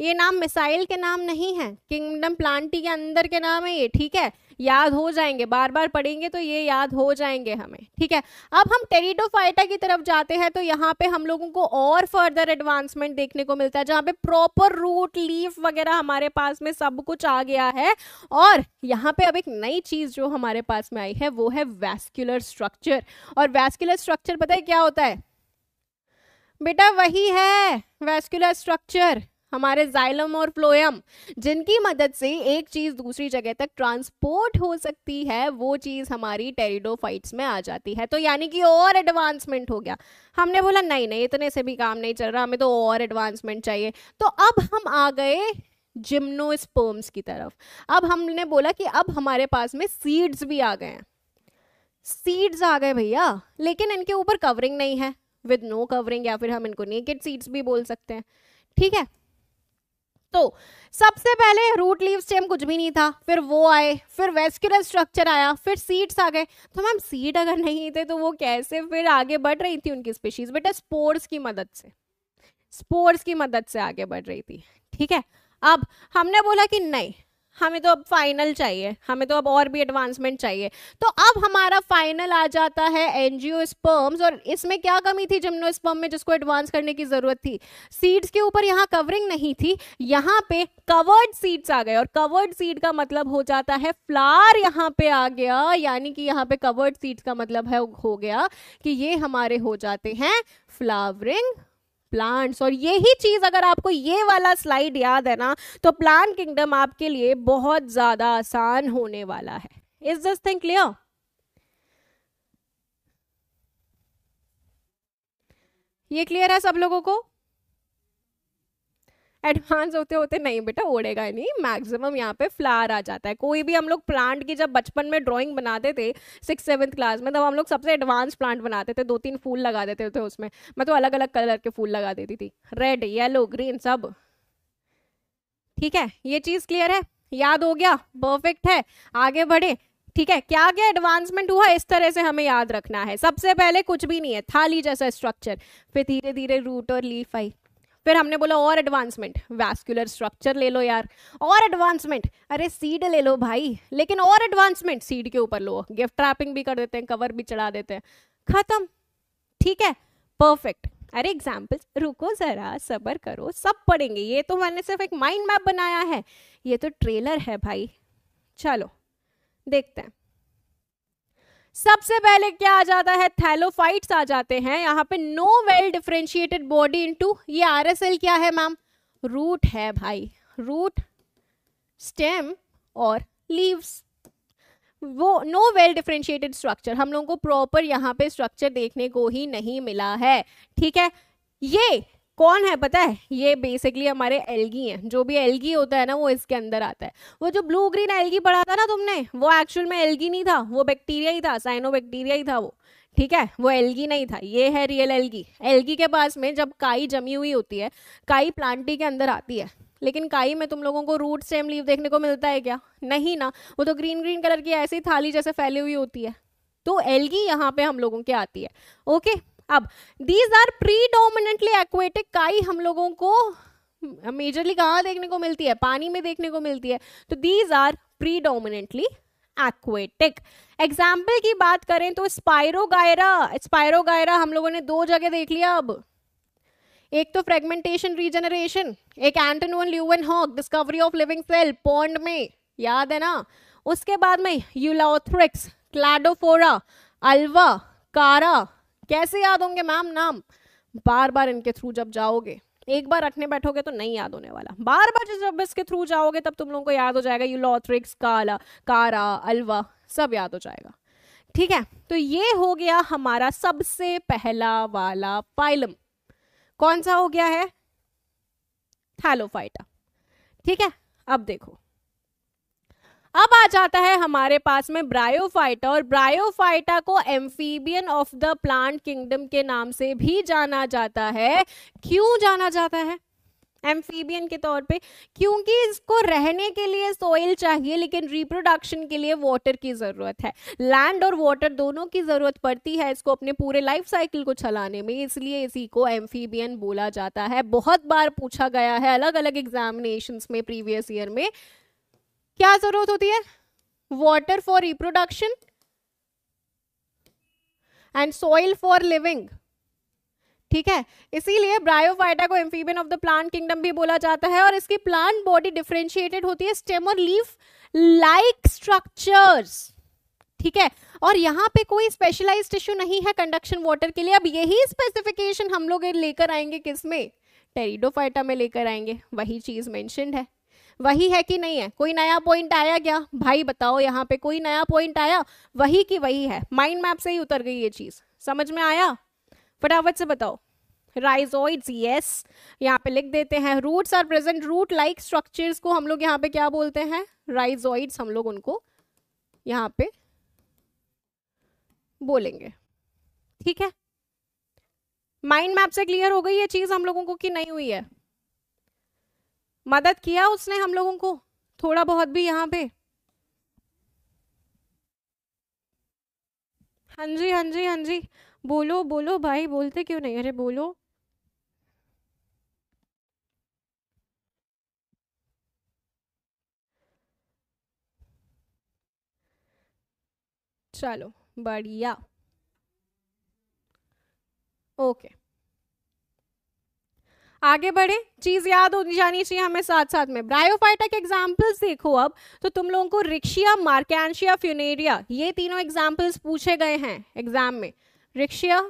ये नाम मिसाइल के नाम नहीं है किंगडम प्लांटी के अंदर के नाम है ये ठीक है याद हो जाएंगे बार बार पढ़ेंगे तो ये याद हो जाएंगे हमें ठीक है अब हम टेरिडोफाइटा की तरफ जाते हैं तो यहाँ पे हम लोगों को और फर्दर एडवांसमेंट देखने को मिलता है जहाँ पे प्रॉपर रूट लीफ वगैरह हमारे पास में सब कुछ आ गया है और यहाँ पे अब एक नई चीज जो हमारे पास में आई है वो है वैस्कुलर स्ट्रक्चर और वैस्कुलर स्ट्रक्चर पता है क्या होता है बेटा वही है वैस्कुलर स्ट्रक्चर हमारे जाइलम और फ्लोएम जिनकी मदद से एक चीज़ दूसरी जगह तक ट्रांसपोर्ट हो सकती है वो चीज़ हमारी टेरिडोफाइट्स में आ जाती है तो यानी कि और एडवांसमेंट हो गया हमने बोला नहीं नहीं इतने से भी काम नहीं चल रहा हमें तो और एडवांसमेंट चाहिए तो अब हम आ गए जिम्नोस्पर्म्स की तरफ अब हमने बोला कि अब हमारे पास में सीड्स भी आ गए हैं सीड्स आ गए भैया लेकिन इनके ऊपर कवरिंग नहीं है विद नो कवरिंग या फिर हम इनको नेकेड सीड्स भी बोल सकते हैं ठीक है तो सबसे पहले रूट लीव स्टेम कुछ भी नहीं था फिर वो आए फिर वेस्क्यूलर स्ट्रक्चर आया फिर सीड्स आ गए तो मैम सीड अगर नहीं थे तो वो कैसे फिर आगे बढ़ रही थी उनकी स्पीशीज बेटा स्पोर्स की मदद से स्पोर्स की मदद से आगे बढ़ रही थी ठीक है अब हमने बोला कि नहीं हमें तो अब फाइनल चाहिए हमें तो अब और भी एडवांसमेंट चाहिए तो अब हमारा फाइनल आ जाता है एनजीओ स्पर्म्स और इसमें क्या कमी थी स्पर्म में जिसको एडवांस करने की जरूरत थी सीड्स के ऊपर यहाँ कवरिंग नहीं थी यहाँ पे कवर्ड सीड्स आ गए और कवर्ड सीड का मतलब हो जाता है फ्लार यहाँ पे आ गया यानी कि यहाँ पे कवर्ड सीड्स का मतलब है हो गया कि ये हमारे हो जाते हैं फ्लावरिंग प्लांट्स और यही चीज़ अगर आपको ये वाला स्लाइड याद है ना तो प्लांट किंगडम आपके लिए बहुत ज़्यादा आसान होने वाला है इज दिस थिंग क्लियर ये क्लियर है सब लोगों को एडवांस होते होते नहीं बेटा ओढ़ेगा ही नहीं मैक्सिमम यहाँ पे फ्लावर आ जाता है कोई भी हम लोग प्लांट की जब बचपन में ड्राइंग बनाते थे सिक्स सेवन्थ क्लास में तब हम लोग सबसे एडवांस प्लांट बनाते थे दो तीन फूल लगा देते थे उसमें मैं तो अलग अलग कलर के फूल लगा देती थी रेड येलो ग्रीन सब ठीक है ये चीज़ क्लियर है याद हो गया परफेक्ट है आगे बढ़े ठीक है क्या क्या एडवांसमेंट हुआ इस तरह से हमें याद रखना है सबसे पहले कुछ भी नहीं है थाली जैसा स्ट्रक्चर फिर धीरे धीरे रूट और लीफ आई फिर हमने बोला और एडवांसमेंट वैस्कुलर स्ट्रक्चर ले लो यार और एडवांसमेंट अरे सीड ले लो भाई लेकिन और एडवांसमेंट सीड के ऊपर लो गिफ्ट ट्रैपिंग भी कर देते हैं कवर भी चढ़ा देते हैं खत्म ठीक है परफेक्ट अरे एग्जाम्पल्स रुको ज़रा सबर करो सब पढ़ेंगे ये तो मैंने सिर्फ एक माइंड मैप बनाया है ये तो ट्रेलर है भाई चलो देखते हैं सबसे पहले क्या आ जाता है थैलोफाइट्स आ जाते हैं यहाँ पे no well differentiated body into ये आरएसएल क्या है मैम रूट है भाई रूट स्टेम और लीव्स वो नो वेल डिफ्रेंशिएटेड स्ट्रक्चर हम लोगों को प्रॉपर यहाँ पे स्ट्रक्चर देखने को ही नहीं मिला है ठीक है ये कौन है पता है ये बेसिकली हमारे एलगी हैं जो भी एलगी होता है ना वो इसके अंदर आता है वो जो ब्लू ग्रीन एलगी पढ़ा था ना तुमने वो एक्चुअल में एलगी नहीं था वो बैक्टीरिया ही था साइनो बैक्टीरिया ही था वो ठीक है वो एलगी नहीं था ये है रियल एलगी एलगी के पास में जब काई जमी हुई होती है काई प्लांटी के अंदर आती है लेकिन काई में तुम लोगों को रूट स्टेम लीव देखने को मिलता है क्या नहीं ना वो तो ग्रीन ग्रीन कलर की ऐसी थाली जैसे फैली हुई होती है तो एलगी यहाँ पे हम लोगों की आती है ओके अब दीज आर प्रीडोमिनेंटली एक्वेटिक काई हम लोगों को मेजरली कहाँ देखने को मिलती है पानी में देखने को मिलती है तो these are predominantly aquatic example की बात करें तो स्पायरोगायरा स्पायरोगायरा हम लोगों ने दो जगह देख लिया अब एक तो फ्रेगमेंटेशन रीजनरेशन एक Anton van Leeuwenhoek discovery of living cell pond में याद है ना उसके बाद में यूलाथ्रिक्स क्लाडोफोरा अल्वा कारा कैसे याद होंगे मैम नाम बार बार इनके थ्रू जब जाओगे एक बार रखने बैठोगे तो नहीं याद होने वाला बार बार जब इसके थ्रू जाओगे तब तुम लोगों को याद हो जाएगा यू लॉथ्रिक्स काला कारा अलवा सब याद हो जाएगा ठीक है तो ये हो गया हमारा सबसे पहला वाला पाइलम कौन सा हो गया है थैलोफाइटा ठीक है अब देखो अब आ जाता है हमारे पास में ब्रायोफाइटा और ब्रायोफाइटा को amphibian of the plant kingdom के नाम से भी जाना जाता है क्यों जाना जाता है एम्फीबियन के तौर पे क्योंकि इसको रहने के लिए सोइल चाहिए लेकिन रिप्रोडक्शन के लिए वाटर की ज़रूरत है लैंड और वाटर दोनों की ज़रूरत पड़ती है इसको अपने पूरे लाइफ साइकिल को चलाने में इसलिए इसी को एम्फीबियन बोला जाता है बहुत बार पूछा गया है अलग अलग एग्जामिनेशन में प्रीवियस ईयर में क्या जरूरत होती है water for reproduction and soil for living ठीक है इसीलिए ब्रायोफाइटा को amphibian of the plant kingdom भी बोला जाता है और इसकी प्लांट बॉडी डिफ्रेंशिएटेड होती है स्टेम और लीफ लाइक स्ट्रक्चर्स ठीक है और यहाँ पे कोई स्पेशलाइज टिश्यू नहीं है कंडक्शन वाटर के लिए अब यही स्पेसिफिकेशन हम लोग लेकर आएंगे किसमें टेरिडोफाइटा में लेकर आएंगे वही चीज मेंशनड है वही है कि नहीं है कोई नया पॉइंट आया क्या भाई बताओ यहाँ पे कोई नया पॉइंट आया वही की वही है माइंड मैप से ही उतर गई ये चीज़ समझ में आया फटाफट से बताओ राइजोइड्स यस यहाँ पे लिख देते हैं roots are present root like structures को हम लोग यहाँ पे क्या बोलते हैं राइजोइड्स हम लोग उनको यहाँ पे बोलेंगे ठीक है माइंड मैप से क्लियर हो गई ये चीज़ हम लोगों को कि नहीं हुई है मदद किया उसने हम लोगों को थोड़ा बहुत भी यहाँ पे हाँ जी हाँ जी हाँ जी बोलो बोलो भाई बोलते क्यों नहीं अरे बोलो चलो बढ़िया ओके आगे बढ़े चीज याद होनी जानी चाहिए हमें साथ साथ में ब्रायोफाइटा के एग्जाम्पल्स देखो अब तो तुम लोगों को रिक्शिया मार्केशिया फ्यूनेरिया ये तीनों एग्जाम्पल्स पूछे गए हैं एग्जाम में रिक्शिया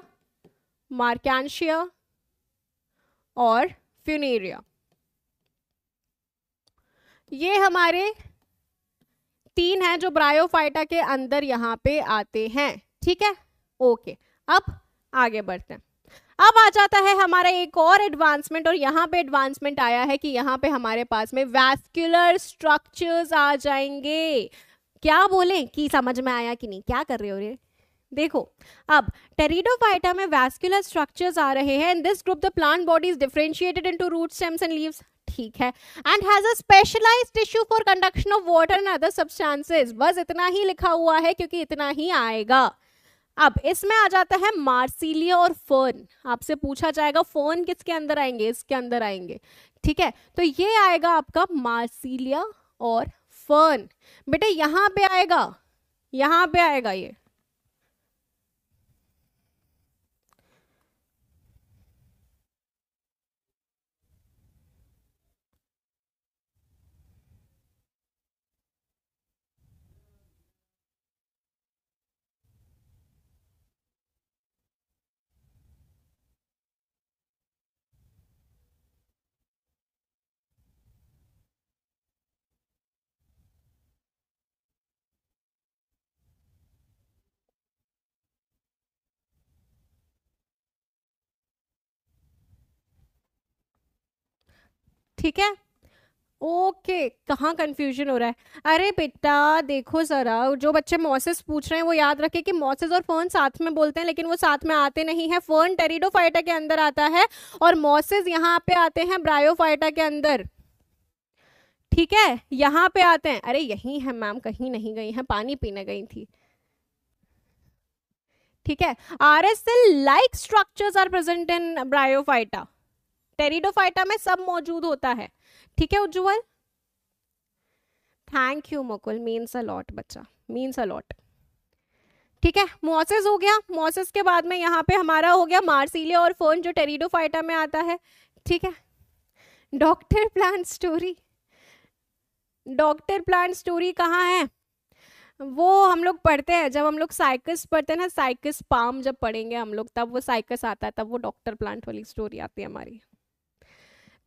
मार्केशिया और फ्यूनेरिया ये हमारे तीन हैं जो ब्रायोफाइटा के अंदर यहां पे आते हैं ठीक है ओके अब आगे बढ़ते हैं अब आ जाता है हमारा एक और एडवांसमेंट और यहाँ पे एडवांसमेंट आया है कि यहाँ पे हमारे पास में वैस्कुलर स्ट्रक्चर्स आ जाएंगे क्या बोले कि समझ में आया कि नहीं क्या कर रहे हो रे देखो अब टेरिडोफाइटा में वैस्कुलर स्ट्रक्चर्स आ रहे हैं in this group the plant body differentiated differentiated into root stems and leaves ठीक है and has a specialized tissue for conduction of water and other substances बस इतना ही लिखा हुआ है क्योंकि इतना ही आएगा अब इसमें आ जाता है मार्सिलिया और फर्न आपसे पूछा जाएगा फर्न किसके अंदर आएंगे इसके अंदर आएंगे ठीक है तो ये आएगा आपका मार्सिलिया और फर्न बेटे यहां पे आएगा यहां पे आएगा ये ठीक है ओके कहाँ कंफ्यूजन हो रहा है अरे बेटा देखो ज़रा जो बच्चे मॉसेस पूछ रहे हैं वो याद रखें कि मॉसेस और फर्न साथ में बोलते हैं लेकिन वो साथ में आते नहीं है फर्न टेरिडोफाइटा के अंदर आता है और मॉसेस यहाँ पे आते हैं ब्रायोफाइटा के अंदर ठीक है यहाँ पे आते हैं अरे यही है मैम कहीं नहीं गई है पानी पीने गई थी ठीक है R S L like structures are present in bryophyta pteridophyta में सब मौजूद होता है ठीक है Ujjwal thank you Mukul means a lot बच्चा मीन्स अलॉट ठीक है मोसेस हो गया मोसेस के बाद में यहाँ पे हमारा हो गया मार्सिलिया और फोन जो टेरिडोफाइटा में आता है ठीक है doctor plant story doctor plant story कहाँ है वो हम लोग पढ़ते हैं जब हम लोग साइकस पढ़ते हैं ना साइकस पाम जब पढ़ेंगे हम लोग तब वो साइकस आता है तब वो डॉक्टर प्लांट वाली स्टोरी आती है हमारी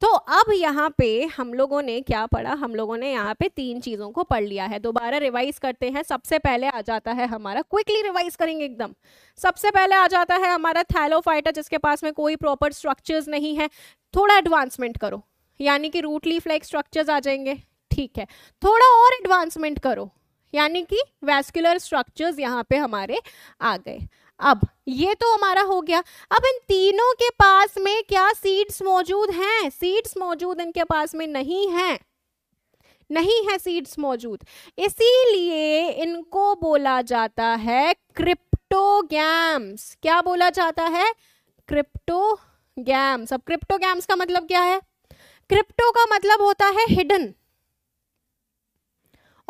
तो अब यहाँ पे हम लोगों ने क्या पढ़ा हम लोगों ने यहाँ पे तीन चीज़ों को पढ़ लिया है दोबारा रिवाइज करते हैं सबसे पहले आ जाता है हमारा क्विकली रिवाइज करेंगे एकदम सबसे पहले आ जाता है हमारा थैलोफाइटा जिसके पास में कोई प्रॉपर स्ट्रक्चर्स नहीं है थोड़ा एडवांसमेंट करो यानी कि रूट लीफ लाइक स्ट्रक्चर्स आ जाएंगे ठीक है थोड़ा और एडवांसमेंट करो यानी कि वैस्कुलर स्ट्रक्चर्स यहाँ पे हमारे आ गए अब ये तो हमारा हो गया अब इन तीनों के पास में क्या सीड्स मौजूद हैं सीड्स मौजूद इनके पास में नहीं है नहीं है सीड्स मौजूद इसीलिए इनको बोला जाता है क्रिप्टोगैम्स क्या बोला जाता है क्रिप्टोगैम्स अब क्रिप्टोगैम्स का मतलब क्या है क्रिप्टो का मतलब होता है हिडन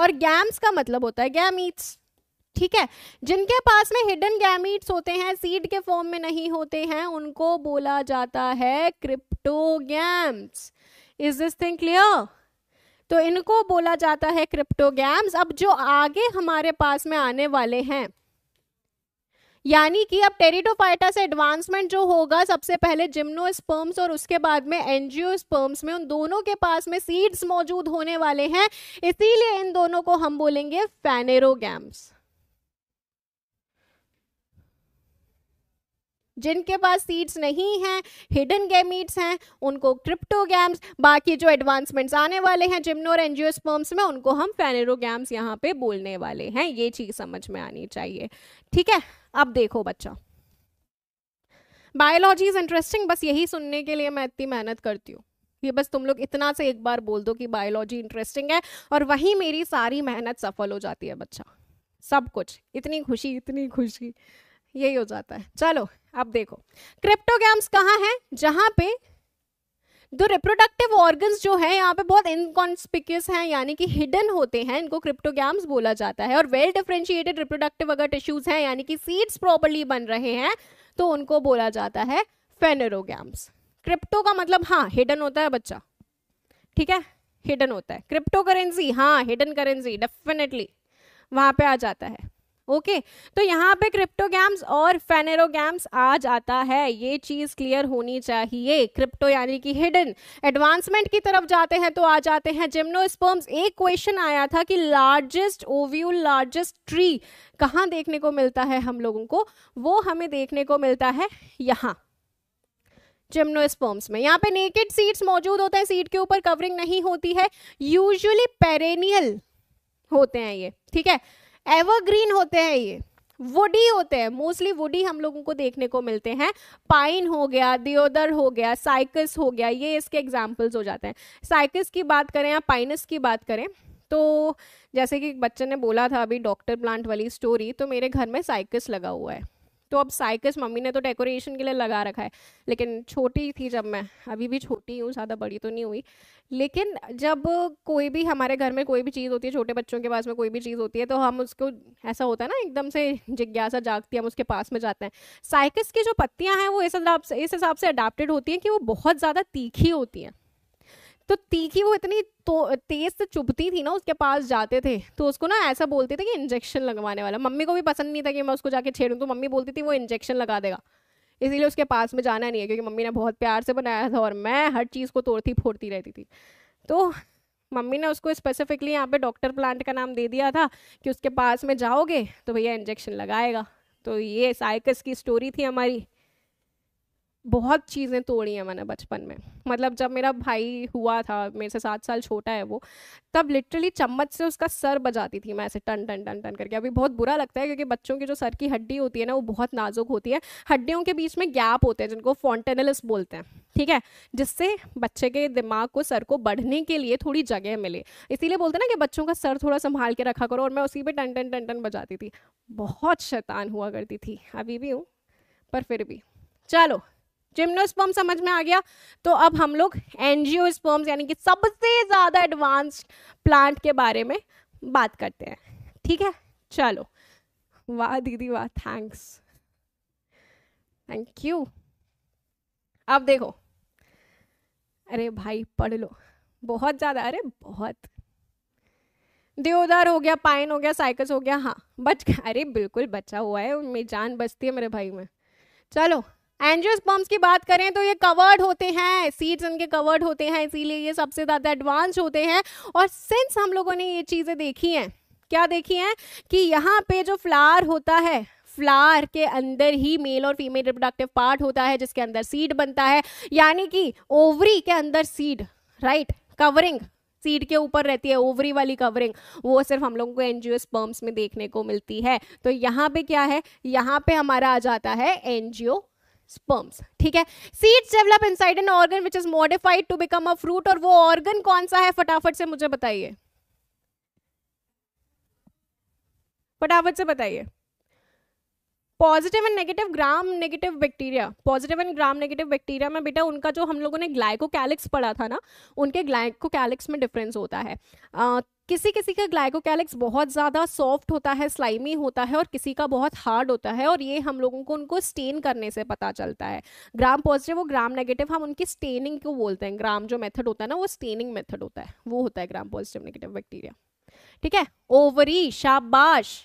और गैम्स का मतलब होता है गैमीट्स ठीक है जिनके पास में हिडन गैमिट्स होते हैं सीड के फॉर्म में नहीं होते हैं उनको बोला जाता है cryptogams is this thing clear तो इनको बोला जाता है क्रिप्टोगैम्स अब जो आगे हमारे पास में आने वाले हैं यानी कि अब टेरिटोफाइटा से एडवांसमेंट जो होगा सबसे पहले स्पर्म्स और उसके बाद में स्पर्म्स में उन दोनों के पास में सीड्स मौजूद होने वाले हैं इसीलिए इन दोनों को हम बोलेंगे फैनेरोगैम्स जिनके पास सीड्स नहीं हैं हिडन गैमीट्स हैं उनको गैम्स बाकी जो एडवांसमेंट्स आने वाले हैं जिम्नो और एनजियोस्पर्म्स में उनको हम गैम्स यहाँ पे बोलने वाले हैं ये चीज़ समझ में आनी चाहिए ठीक है अब देखो बच्चा बायोलॉजी इज़ इंटरेस्टिंग बस यही सुनने के लिए मैं इतनी मेहनत करती हूँ ये बस तुम लोग इतना से एक बार बोल दो कि बायोलॉजी इंटरेस्टिंग है और वहीं मेरी सारी मेहनत सफल हो जाती है बच्चा सब कुछ इतनी खुशी इतनी खुशी यही हो जाता है चलो अब देखो क्रिप्टोग्राम्स कहाँ है जहाँ पे दो रिप्रोडक्टिव ऑर्गन्स जो है यहाँ पे बहुत इनकॉन्स्पिकियस हैं यानी कि हिडन होते हैं इनको क्रिप्टोग्राम्स बोला जाता है और वेल डिफ्रेंशिएटेड रिप्रोडक्टिव अगर टिश्यूज हैं यानी कि सीड्स प्रॉपरली बन रहे हैं तो उनको बोला जाता है फेनेरोगैम्स क्रिप्टो का मतलब हाँ हिडन होता है बच्चा ठीक है हिडन होता है क्रिप्टो करेंसी हाँ हिडन करेंसी डेफिनेटली वहाँ पे आ जाता है ओके okay, तो यहाँ पे क्रिप्टोगैम्स और फेनेरोगैम्स आ जाता है ये चीज क्लियर होनी चाहिए क्रिप्टो यानी कि हिडन एडवांसमेंट की तरफ जाते हैं तो आ जाते हैं जिम्नोस्पर्म्स एक क्वेश्चन आया था कि लार्जेस्ट ओव्यू लार्जेस्ट ट्री कहाँ देखने को मिलता है हम लोगों को वो हमें देखने को मिलता है यहाँ जिम्नोस्पर्म्स में यहाँ पे नेकेड सीड्स मौजूद होते हैं सीड के ऊपर कवरिंग नहीं होती है यूजली पेरेनियल होते हैं ये ठीक है एवरग्रीन होते हैं ये वुडी होते हैं मोस्टली वुडी हम लोगों को देखने को मिलते हैं पाइन हो गया दियोदर हो गया साइकस हो गया ये इसके एग्जाम्पल्स हो जाते हैं साइकस की बात करें या पाइनस की बात करें तो जैसे कि बच्चे ने बोला था अभी डॉक्टर प्लांट वाली स्टोरी तो मेरे घर में साइकस लगा हुआ है तो अब साइकस मम्मी ने तो डेकोरेशन के लिए लगा रखा है लेकिन छोटी थी जब मैं अभी भी छोटी हूँ ज़्यादा बड़ी तो नहीं हुई लेकिन जब कोई भी हमारे घर में कोई भी चीज़ होती है छोटे बच्चों के पास में कोई भी चीज़ होती है तो हम उसको ऐसा होता है ना एकदम से जिज्ञासा जागती है हम उसके पास में जाते हैं साइकस की जो पत्तियाँ हैं वो इस हिसाब से इस हिसाब से अडाप्टेड होती हैं कि वो बहुत ज़्यादा तीखी होती हैं तो तीखी वो इतनी तो तेज से चुभती थी ना उसके पास जाते थे तो उसको ना ऐसा बोलते थे कि इंजेक्शन लगवाने वाला मम्मी को भी पसंद नहीं था कि मैं उसको जाके छेड़ूँ तो मम्मी बोलती थी वो इंजेक्शन लगा देगा इसीलिए उसके पास में जाना नहीं है क्योंकि मम्मी ने बहुत प्यार से बनाया था और मैं हर चीज़ को तोड़ती फोड़ती रहती थी तो मम्मी ने उसको स्पेसिफिकली यहाँ पे डॉक्टर प्लांट का नाम दे दिया था कि उसके पास में जाओगे तो भैया इंजेक्शन लगाएगा तो ये साइकस की स्टोरी थी हमारी बहुत चीज़ें तोड़ी हैं मैंने बचपन में मतलब जब मेरा भाई हुआ था मेरे से सात साल छोटा है वो तब लिटरली चम्मच से उसका सर बजाती थी मैं ऐसे टन टन टन टन करके अभी बहुत बुरा लगता है क्योंकि बच्चों की जो सर की हड्डी होती है ना वो बहुत नाजुक होती है हड्डियों के बीच में गैप होते हैं जिनको फॉन्टेनलिस बोलते हैं ठीक है जिससे बच्चे के दिमाग को सर को बढ़ने के लिए थोड़ी जगह मिले इसीलिए बोलते ना कि बच्चों का सर थोड़ा संभाल के रखा करो और मैं उसी पर टन टन टन टन बजाती थी बहुत शैतान हुआ करती थी अभी भी हूँ पर फिर भी चलो जिम्नोस्पर्म समझ में आ गया तो अब हम लोग एनजीओ स्पर्म्स यानी कि सबसे ज़्यादा एडवांस्ड प्लांट के बारे में बात करते हैं ठीक है चलो वाह दीदी वाह थैंक्स थैंक यू अब देखो अरे भाई पढ़ लो बहुत ज़्यादा अरे बहुत देवदार हो गया पाइन हो गया साइकस हो गया हाँ बच अरे बिल्कुल बचा हुआ है उनमें जान बचती है मेरे भाई में चलो एंजियोस्पर्म्स की बात करें तो ये कवर्ड होते हैं सीड्स इनके कवर्ड होते हैं इसीलिए ये सबसे ज़्यादा एडवांस होते हैं और सिंस हम लोगों ने ये चीज़ें देखी हैं क्या देखी हैं कि यहाँ पे जो फ्लावर होता है फ्लावर के अंदर ही मेल और फीमेल रिप्रोडक्टिव पार्ट होता है जिसके अंदर सीड बनता है यानी कि ओवरी के अंदर सीड राइट कवरिंग सीड के ऊपर रहती है ओवरी वाली कवरिंग वो सिर्फ हम लोगों को एनजियोस्पर्म्स में देखने को मिलती है तो यहाँ पे क्या है यहाँ पे हमारा आ जाता है एनजियो स्पर्म्स ठीक है seeds develop inside an organ which is modified to become a fruit और वो ऑर्गन कौन सा है फटाफट से मुझे बताइए फटाफट से बताइए positive and negative gram negative bacteria positive and gram negative bacteria में बेटा उनका जो हम लोगों ने ग्लाइकोकैलिक्स पढ़ा था ना उनके ग्लाइकोकैलिक्स में डिफरेंस होता है किसी किसी का ग्लाइकोकैलिक्स बहुत ज़्यादा सॉफ्ट होता है स्लाइमी होता है और किसी का बहुत हार्ड होता है और ये हम लोगों को उनको स्टेन करने से पता चलता है ग्राम पॉजिटिव और ग्राम नेगेटिव हम उनकी स्टेनिंग को बोलते हैं ग्राम जो मेथड होता है ना वो स्टेनिंग मेथड होता है वो होता है ग्राम पॉजिटिव नेगेटिव बैक्टीरिया ठीक है ओवरी शाबाश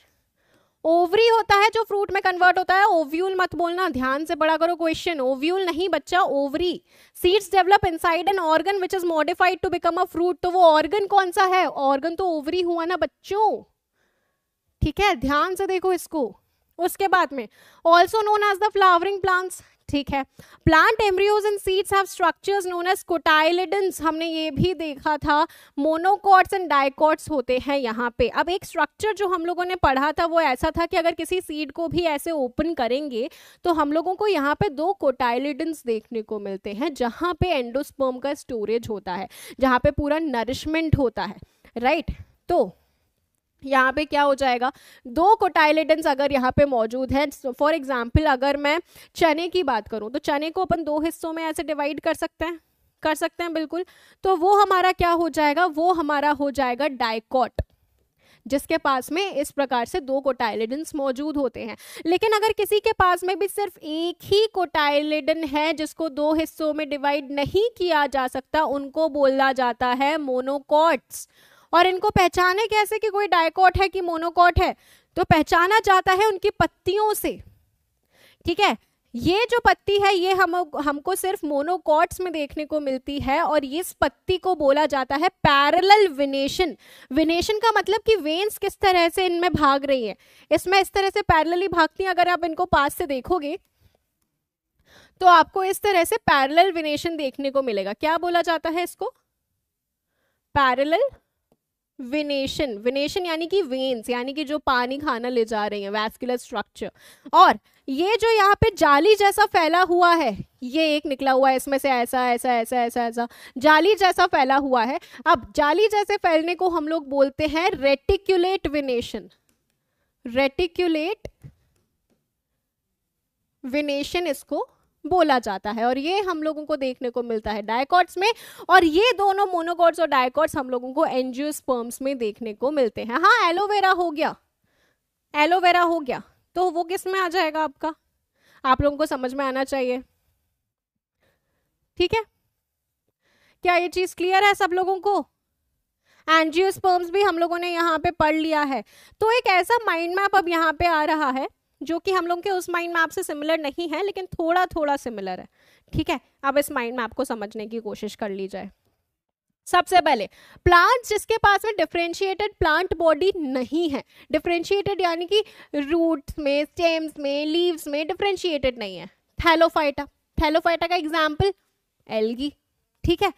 ओवरी होता है जो फ्रूट में कन्वर्ट होता है ओव्यूल मत बोलना ध्यान से पढ़ा करो क्वेश्चन ओव्यूल नहीं बच्चा ovary seeds develop inside an organ which is modified to become a fruit तो वो ऑर्गन कौन सा है ऑर्गन तो ओवरी हुआ ना बच्चों ठीक है ध्यान से देखो इसको उसके बाद में also known as the flowering plants ठीक है plant embryos and seeds have structures known as cotyledons हमने ये भी देखा था मोनोकॉट्स एंड डायकॉट्स होते हैं यहाँ पे अब एक स्ट्रक्चर जो हम लोगों ने पढ़ा था वो ऐसा था कि अगर किसी सीड को भी ऐसे ओपन करेंगे तो हम लोगों को यहाँ पे दो कोटाइलिडन्स देखने को मिलते हैं जहाँ पे एंडोस्पर्म का स्टोरेज होता है जहाँ पे पूरा नरिशमेंट होता है राइट right? तो यहाँ पे क्या हो जाएगा दो कोटाइलेटन्स अगर यहाँ पे मौजूद है फॉर एग्जाम्पल अगर मैं चने की बात करूँ तो चने को अपन दो हिस्सों में ऐसे डिवाइड कर सकते हैं कर सकते हैं बिल्कुल तो वो हमारा क्या हो जाएगा वो हमारा हो जाएगा डाइकॉट जिसके पास में इस प्रकार से दो कोटाइलेडन्स मौजूद होते हैं लेकिन अगर किसी के पास में भी सिर्फ एक ही कोटाइलेडन है जिसको दो हिस्सों में डिवाइड नहीं किया जा सकता उनको बोला जाता है मोनोकॉट्स और इनको पहचाने कैसे कि कोई डायकोट है कि मोनोकोट है तो पहचाना जाता है उनकी पत्तियों से ठीक है ये जो पत्ती है ये हम हमको सिर्फ मोनोकॉट्स में देखने को मिलती है और इस पत्ती को बोला जाता है पैरेलल विनेशन विनेशन का मतलब कि वेन्स किस तरह से इनमें भाग रही है इसमें इस तरह से पैरेलली भागती है अगर आप इनको पास से देखोगे तो आपको इस तरह से पैरेलल विनेशन देखने को मिलेगा क्या बोला जाता है इसको पैरेलल विनेशन विनेशन यानी कि वेन्स यानी कि जो पानी खाना ले जा रही है वैस्कुलर स्ट्रक्चर और ये जो यहाँ पे जाली जैसा फैला हुआ है ये एक निकला हुआ है इसमें से ऐसा ऐसा ऐसा ऐसा ऐसा जाली जैसा फैला हुआ है अब जाली जैसे फैलने को हम लोग बोलते हैं रेटिक्यूलेट विनेशन रेटिक्यूलेट विनेशन इसको बोला जाता है और ये हम लोगों को देखने को मिलता है डायकॉट्स में और ये दोनों मोनोकॉट्स और डायकॉट्स हम लोगों को एनजियोस्पर्म्स में देखने को मिलते हैं हाँ एलोवेरा हो गया एलोवेरा हो गया तो वो किस में आ जाएगा आपका आप लोगों को समझ में आना चाहिए ठीक है क्या ये चीज क्लियर है सब लोगों को एनजियोस्पर्म्स भी हम लोगों ने यहाँ पे पढ़ लिया है तो एक ऐसा माइंड मैप अब यहाँ पे आ रहा है जो कि हम लोग के उस माइंड मैप से सिमिलर नहीं है लेकिन थोड़ा थोड़ा सिमिलर है ठीक है अब इस माइंड मैप को समझने की कोशिश कर ली जाए सबसे पहले प्लांट जिसके पास में डिफ्रेंशिएटेड प्लांट बॉडी नहीं है डिफ्रेंशिएटेड यानी कि रूट्स में स्टेम्स में लीव्स में डिफ्रेंशिएटेड नहीं है थैलोफाइटा थैलोफाइटा का एग्जाम्पल एलगी ठीक है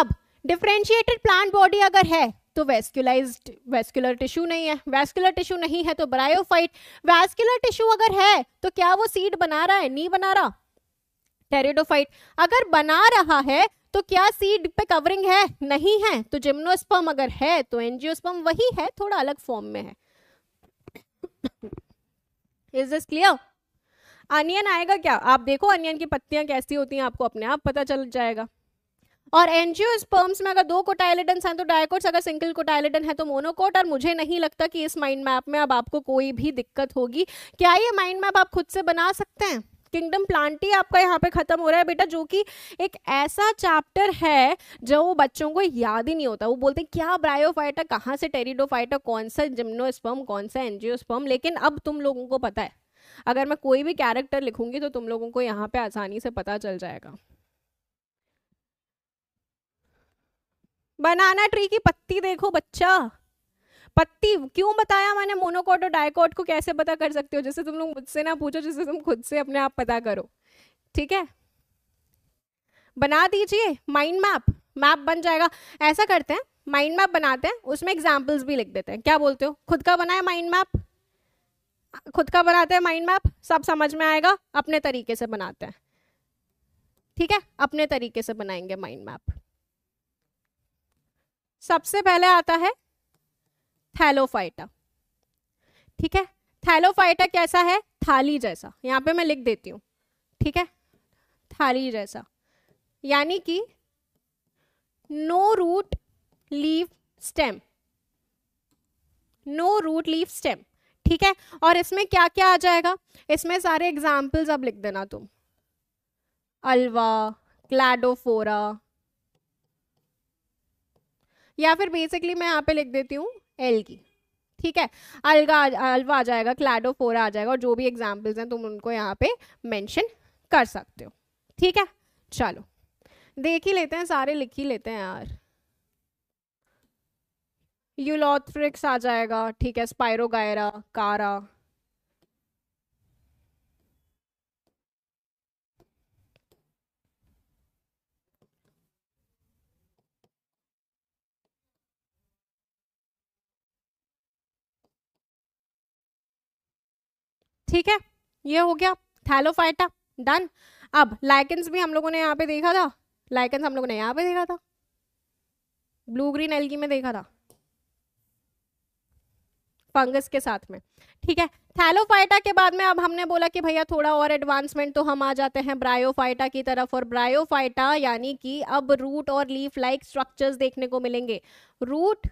अब डिफ्रेंशिएटेड प्लांट बॉडी अगर है तो वेस्कुलाइज्ड वेस्कुलर टिश्यू नहीं है वेस्कुलर टिश्यू नहीं है तो ब्रायोफाइट वेस्कुलर टिश्यू अगर है तो क्या वो सीड बना रहा है नहीं बना रहा टेरिडोफाइट अगर बना रहा है तो क्या सीड पे कवरिंग है नहीं है तो जिम्नोस्पर्म अगर है तो एनजियोस्पर्म वही है थोड़ा अलग फॉर्म में है इज दिस क्लियर अनियन आएगा क्या आप देखो अनियन की पत्तियां कैसी होती हैं आपको अपने आप पता चल जाएगा और एनजीओ स्पर्म्स में अगर दो कोटाइलिडन हैं तो डायकोट्स अगर सिंगल कोटाइलिडन है तो मोनोकोट और मुझे नहीं लगता कि इस माइंड मैप में अब आपको कोई भी दिक्कत होगी क्या ये माइंड मैप आप खुद से बना सकते हैं किंगडम प्लांट ही आपका यहाँ पे खत्म हो रहा है बेटा जो कि एक ऐसा चैप्टर है जो बच्चों को याद ही नहीं होता वो बोलते हैं क्या ब्रायोफाइटा कहाँ से टेरिडोफाइटा कौन सा जिम्नोस्पर्म कौन सा स्पर्म लेकिन अब तुम लोगों को पता है अगर मैं कोई भी कैरेक्टर लिखूंगी तो तुम लोगों को यहाँ पे आसानी से पता चल जाएगा बनाना ट्री की पत्ती देखो बच्चा पत्ती क्यों बताया मैंने मोनोकोट और डायकोट को कैसे पता कर सकते हो जैसे तुम लोग मुझसे ना पूछो जैसे तुम खुद से अपने आप पता करो ठीक है बना दीजिए माइंड मैप मैप बन जाएगा ऐसा करते हैं माइंड मैप बनाते हैं उसमें एग्जाम्पल्स भी लिख देते हैं क्या बोलते हो खुद का बनाए माइंड मैप खुद का बनाते हैं माइंड मैप सब समझ में आएगा अपने तरीके से बनाते हैं ठीक है अपने तरीके से बनाएंगे माइंड मैप सबसे पहले आता है थैलोफाइटा ठीक है थैलोफाइटा कैसा है थाली जैसा यहाँ पे मैं लिख देती हूँ ठीक है थाली जैसा यानी कि no root leave stem no root leave stem ठीक है और इसमें क्या क्या आ जाएगा इसमें सारे एग्जाम्पल्स अब लिख देना तुम अल्वा क्लैडोफोरा या फिर बेसिकली मैं यहाँ पे लिख देती हूँ एल की ठीक है अलगा अल्वा आ जाएगा क्लाडो फोरा आ जाएगा और जो भी एग्जाम्पल्स हैं तुम उनको यहाँ पे मैंशन कर सकते हो ठीक है चलो देख ही लेते हैं सारे लिख ही लेते हैं यार यूलॉथ्रिक्स आ जाएगा ठीक है स्पायरोगायरा कारा ठीक है ये हो गया थैलोफाइटा डन अब लाइकेंस भी हम लोगों ने यहाँ पे देखा था लाइकेंस हम लोगों ने यहाँ पे देखा था ब्लू ग्रीन एल्गी में देखा था फंगस के साथ में ठीक है थैलोफाइटा के बाद में अब हमने बोला कि भैया थोड़ा और एडवांसमेंट तो हम आ जाते हैं ब्रायोफाइटा की तरफ और ब्रायोफाइटा यानी कि अब रूट और लीफ लाइक स्ट्रक्चर्स देखने को मिलेंगे root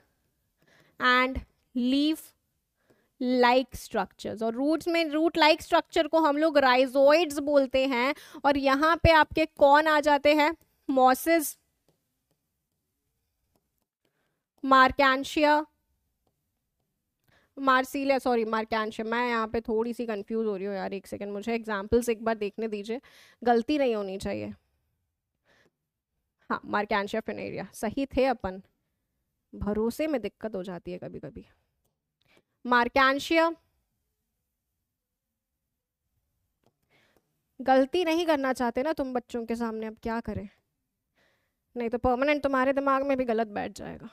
and leaf like structures और रूट्स में रूट लाइक स्ट्रक्चर को हम लोग राइजोइड्स बोलते हैं और यहां पे आपके कौन आ जाते हैं mosses Marchantia Marsilea sorry Marchantia मैं यहाँ पे थोड़ी सी कंफ्यूज हो रही हूँ यार एक सेकंड मुझे एग्जाम्पल्स एक बार देखने दीजिए गलती नहीं होनी चाहिए हाँ मार्कैंशिया फिनेरिया सही थे अपन भरोसे में दिक्कत हो जाती है कभी कभी मार्कैंशिय गलती नहीं करना चाहते ना तुम बच्चों के सामने अब क्या करें नहीं तो परमानेंट तुम्हारे दिमाग में भी गलत बैठ जाएगा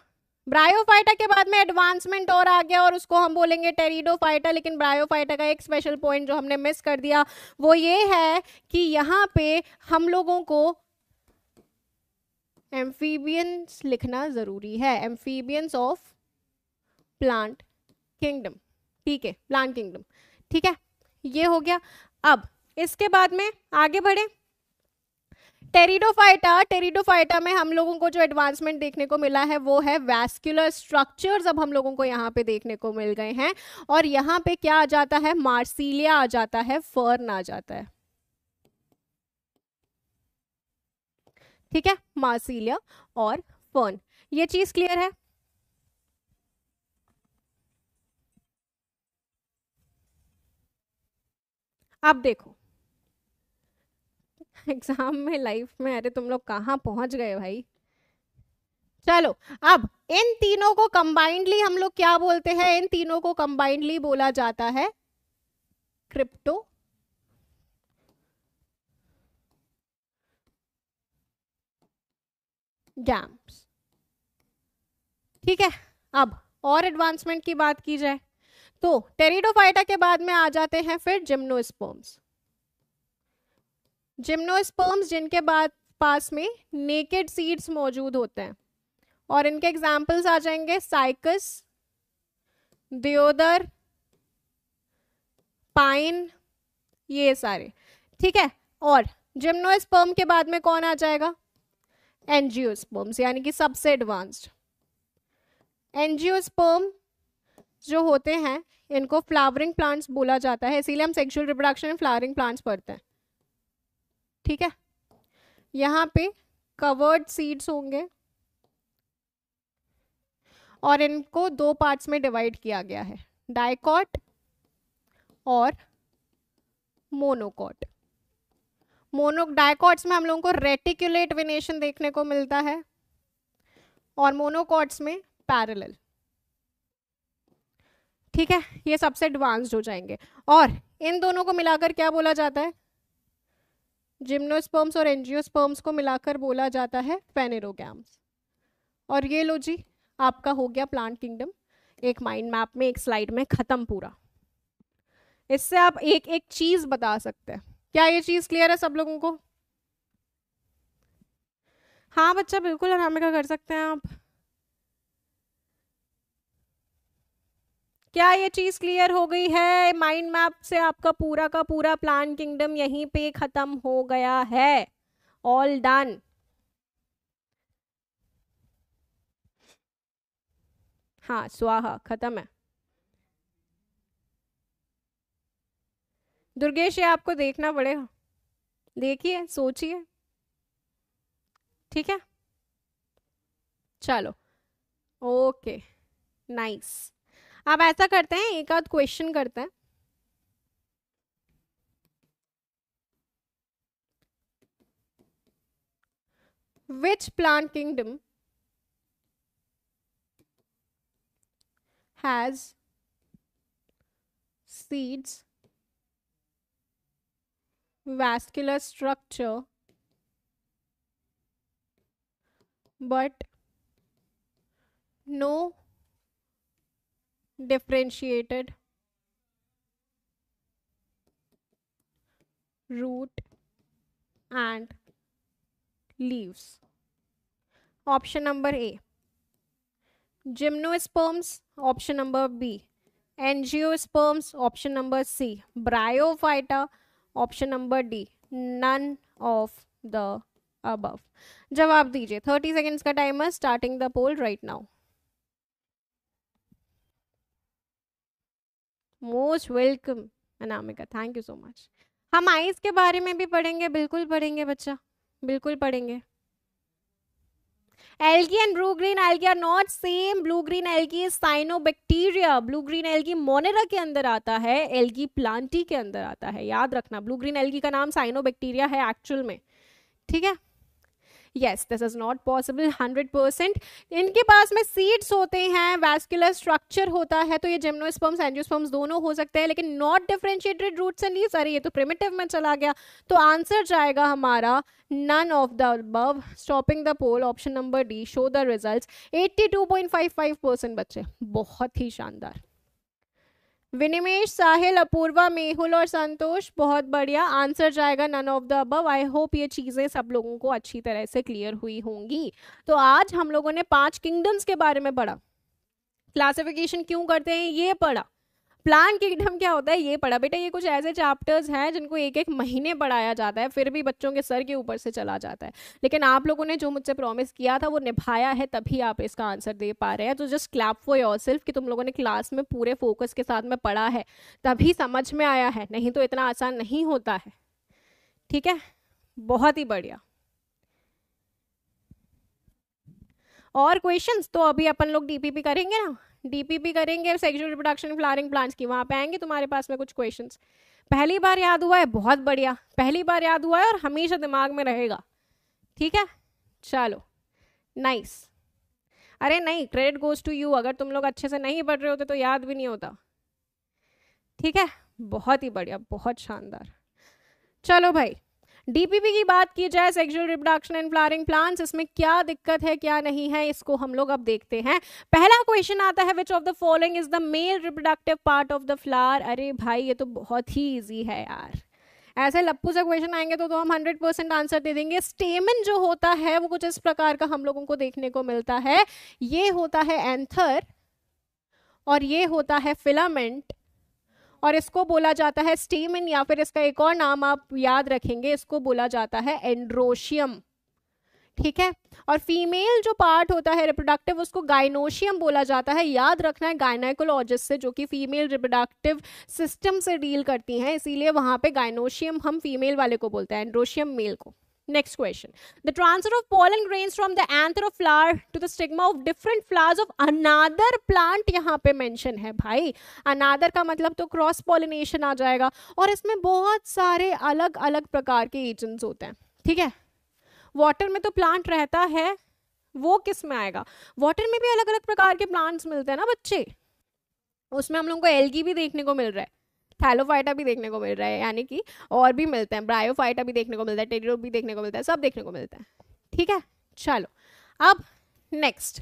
ब्रायोफाइटा के बाद में एडवांसमेंट और आ गया और उसको हम बोलेंगे टेरिडोफाइटा लेकिन ब्रायोफाइटा का एक स्पेशल पॉइंट जो हमने मिस कर दिया वो ये है कि यहाँ पे हम लोगों को एम्फीबियंस लिखना ज़रूरी है एम्फीबियंस ऑफ प्लांट किंगडम ठीक है प्लांट किंगडम ठीक है ये हो गया अब इसके बाद में आगे बढ़े टेरिडोफाइटा टेरिडोफाइटा में हम लोगों को जो एडवांसमेंट देखने को मिला है वो है वैस्कुलर स्ट्रक्चर्स अब हम लोगों को यहाँ पे देखने को मिल गए हैं और यहाँ पे क्या आ जाता है मार्सिलिया आ जाता है फर्न आ जाता है ठीक है मार्सिलिया और फर्न ये चीज क्लियर है अब देखो एग्जाम में लाइफ में अरे तुम लोग कहाँ पहुंच गए भाई चलो अब इन तीनों को कंबाइंडली हम लोग क्या बोलते हैं इन तीनों को कंबाइंडली बोला जाता है क्रिप्टो डैम्स ठीक है अब और एडवांसमेंट की बात की जाए तो टेरिडोफाइटा के बाद में आ जाते हैं फिर जिम्नोस्पर्म्स जिम्नोस्पर्म्स जिनके बाद पास में नेकेड सीड्स मौजूद होते हैं और इनके एग्जाम्पल्स आ जाएंगे साइकस दियोदर पाइन ये सारे ठीक है और जिम्नोस्पर्म के बाद में कौन आ जाएगा एनजियोस्पर्म्स यानी कि सबसे एडवांस्ड एनजियोस्पर्म जो होते हैं इनको फ्लावरिंग प्लांट्स बोला जाता है इसीलिए हम सेक्सुअल रिप्रोडक्शन में फ्लावरिंग प्लांट्स पढ़ते हैं ठीक है यहाँ पे कवर्ड सीड्स होंगे और इनको दो पार्ट्स में डिवाइड किया गया है डायकॉट और मोनोकॉट मोनो डायकॉट्स में हम लोगों को रेटिकुलेट विनेशन देखने को मिलता है और मोनोकॉट्स में पैरेलल ठीक है ये सबसे एडवांस्ड हो जाएंगे और इन दोनों को मिलाकर क्या बोला जाता है जिम्नोस्पर्म्स और एनजियोस्पर्म्स को मिलाकर बोला जाता है फेनेरोगैम्स और ये लो जी आपका हो गया प्लांट किंगडम एक माइंड मैप में एक स्लाइड में ख़त्म पूरा इससे आप एक एक चीज़ बता सकते हैं क्या ये चीज़ क्लियर है सब लोगों को हाँ बच्चा बिल्कुल आराम का कर सकते हैं आप क्या ये चीज़ क्लियर हो गई है माइंड मैप से आपका पूरा का पूरा प्लान किंगडम यहीं पे ख़त्म हो गया है ऑल डन हाँ स्वाहा ख़त्म है दुर्गेश ये आपको देखना पड़ेगा देखिए सोचिए ठीक है चलो ओके नाइस आप ऐसा करते हैं एक आध क्वेश्चन करते हैं which plant kingdom has seeds vascular structure but no differentiated root and leaves. Option number A. Gymnosperms, option number B. Angiosperms, option number C. Bryophyta, Option number D. None of the above. जवाब दीजिए Thirty seconds का timer starting the poll right now. Most welcome Anamika thank you so much हम आइस के बारे में भी पढ़ेंगे बिल्कुल पढ़ेंगे बच्चा बिल्कुल पढ़ेंगे algae and blue green algae are not same blue green algae cyanobacteria blue green algae monera के अंदर आता है एल्गी प्लांटी के अंदर आता है याद रखना ब्लू ग्रीन एल्गी का नाम साइनो बैक्टीरिया है एक्चुअल में ठीक है this is not possible hundred percent इनके पास में सीड्स होते हैं वैस्कुलर स्ट्रक्चर होता है तो ये जिम्नोस्पर्म्स एंजियोस्पर्म्स दोनों हो सकते हैं लेकिन not differentiated roots and leaves अरे ये तो प्रिमिटिव में चला गया तो आंसर जाएगा हमारा none of the stopping the poll option number D show the result eighty two point five five percent बच्चे बहुत ही शानदार विनिमेश साहिल अपूर्वा मेहुल और संतोष बहुत बढ़िया आंसर जाएगा none of the above I hope ये चीज़ें सब लोगों को अच्छी तरह से क्लियर हुई होंगी तो आज हम लोगों ने पांच किंगडम्स के बारे में पढ़ा क्लासिफिकेशन क्यों करते हैं ये पढ़ा प्लान किंगडम क्या होता है ये पढ़ा बेटा ये कुछ ऐसे चैप्टर्स हैं जिनको एक एक महीने पढ़ाया जाता है फिर भी बच्चों के सर के ऊपर से चला जाता है लेकिन आप लोगों ने जो मुझसे प्रॉमिस किया था वो निभाया है तभी आप इसका आंसर दे पा रहे हैं तो just clap for yourself कि तुम लोगों ने क्लास में पूरे फोकस के साथ में पढ़ा है तभी समझ में आया है नहीं तो इतना आसान नहीं होता है ठीक है बहुत ही बढ़िया और क्वेश्चंस तो अभी अपन लोग डीपीपी करेंगे ना डीपीपी करेंगे सेक्सुअल रिप्रोडक्शन फ्लावरिंग प्लांट्स की वहाँ पे आएंगे तुम्हारे पास में कुछ क्वेश्चन पहली बार याद हुआ है बहुत बढ़िया पहली बार याद हुआ है और हमेशा दिमाग में रहेगा ठीक है चलो नाइस अरे नहीं क्रेडिट गोज टू यू अगर तुम लोग अच्छे से नहीं पढ़ रहे होते तो याद भी नहीं होता ठीक है बहुत ही बढ़िया बहुत शानदार चलो भाई डीपीपी की बात की जाए sexual reproduction and flowering plants इसमें क्या दिक्कत है क्या नहीं है इसको हम लोग अब देखते हैं पहला क्वेश्चन आता है which of the following is the male reproductive part of the flower अरे भाई ये तो बहुत ही ईजी है यार ऐसे लप्पू से क्वेश्चन आएंगे तो तो हम 100 परसेंट आंसर दे देंगे स्टेमन जो होता है वो कुछ इस प्रकार का हम लोगों को देखने को मिलता है ये होता है एंथर और ये होता है फिलामेंट और इसको बोला जाता है स्टीमिन या फिर इसका एक और नाम आप याद रखेंगे इसको बोला जाता है एंड्रोशियम ठीक है और फीमेल जो पार्ट होता है रिप्रोडक्टिव उसको गाइनोशियम बोला जाता है याद रखना है गायनाकोलॉजिस्ट से जो कि फीमेल रिप्रोडक्टिव सिस्टम से डील करती हैं इसीलिए वहाँ पे गाइनोशियम हम फीमेल वाले को बोलते हैं एंड्रोशियम मेल को Next question. The transfer of pollen grains from the anther of flower to the stigma of different flowers of another plant yahan pe mention hai bhai another ka matlab to cross pollination aa jayega aur isme bahut sare alag alag prakar ke agents hote hain theek hai water mein to plant rehta hai wo kis mein aayega water mein bhi alag alag prakar ke plants milte hain na बच्चे usme hum लोग ko algae bhi dekhne ko mil raha hai thallophyta भी देखने को मिल रहा है यानी कि और भी मिलते हैं ब्रायोफाइटा भी देखने को मिलता है टेरिडो भी देखने को मिलता है सब देखने को मिलता है ठीक है चलो अब next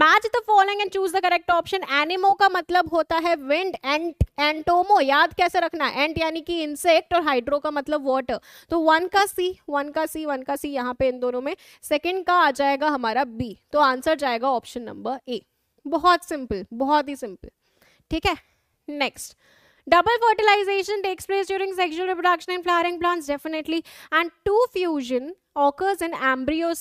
match the following and choose the correct option anemo का मतलब होता है विंड एंड एंटोमो याद कैसे रखना एंट यानी कि इंसेक्ट और हाइड्रो का मतलब वाटर तो वन का सी वन का सी वन का सी यहाँ पे इन दोनों में सेकेंड का आ जाएगा हमारा बी तो आंसर जाएगा ऑप्शन नंबर ए बहुत सिंपल बहुत ही सिंपल ठीक है next Double fertilization takes place during sexual reproduction in flowering plants definitely and two fusion occurs in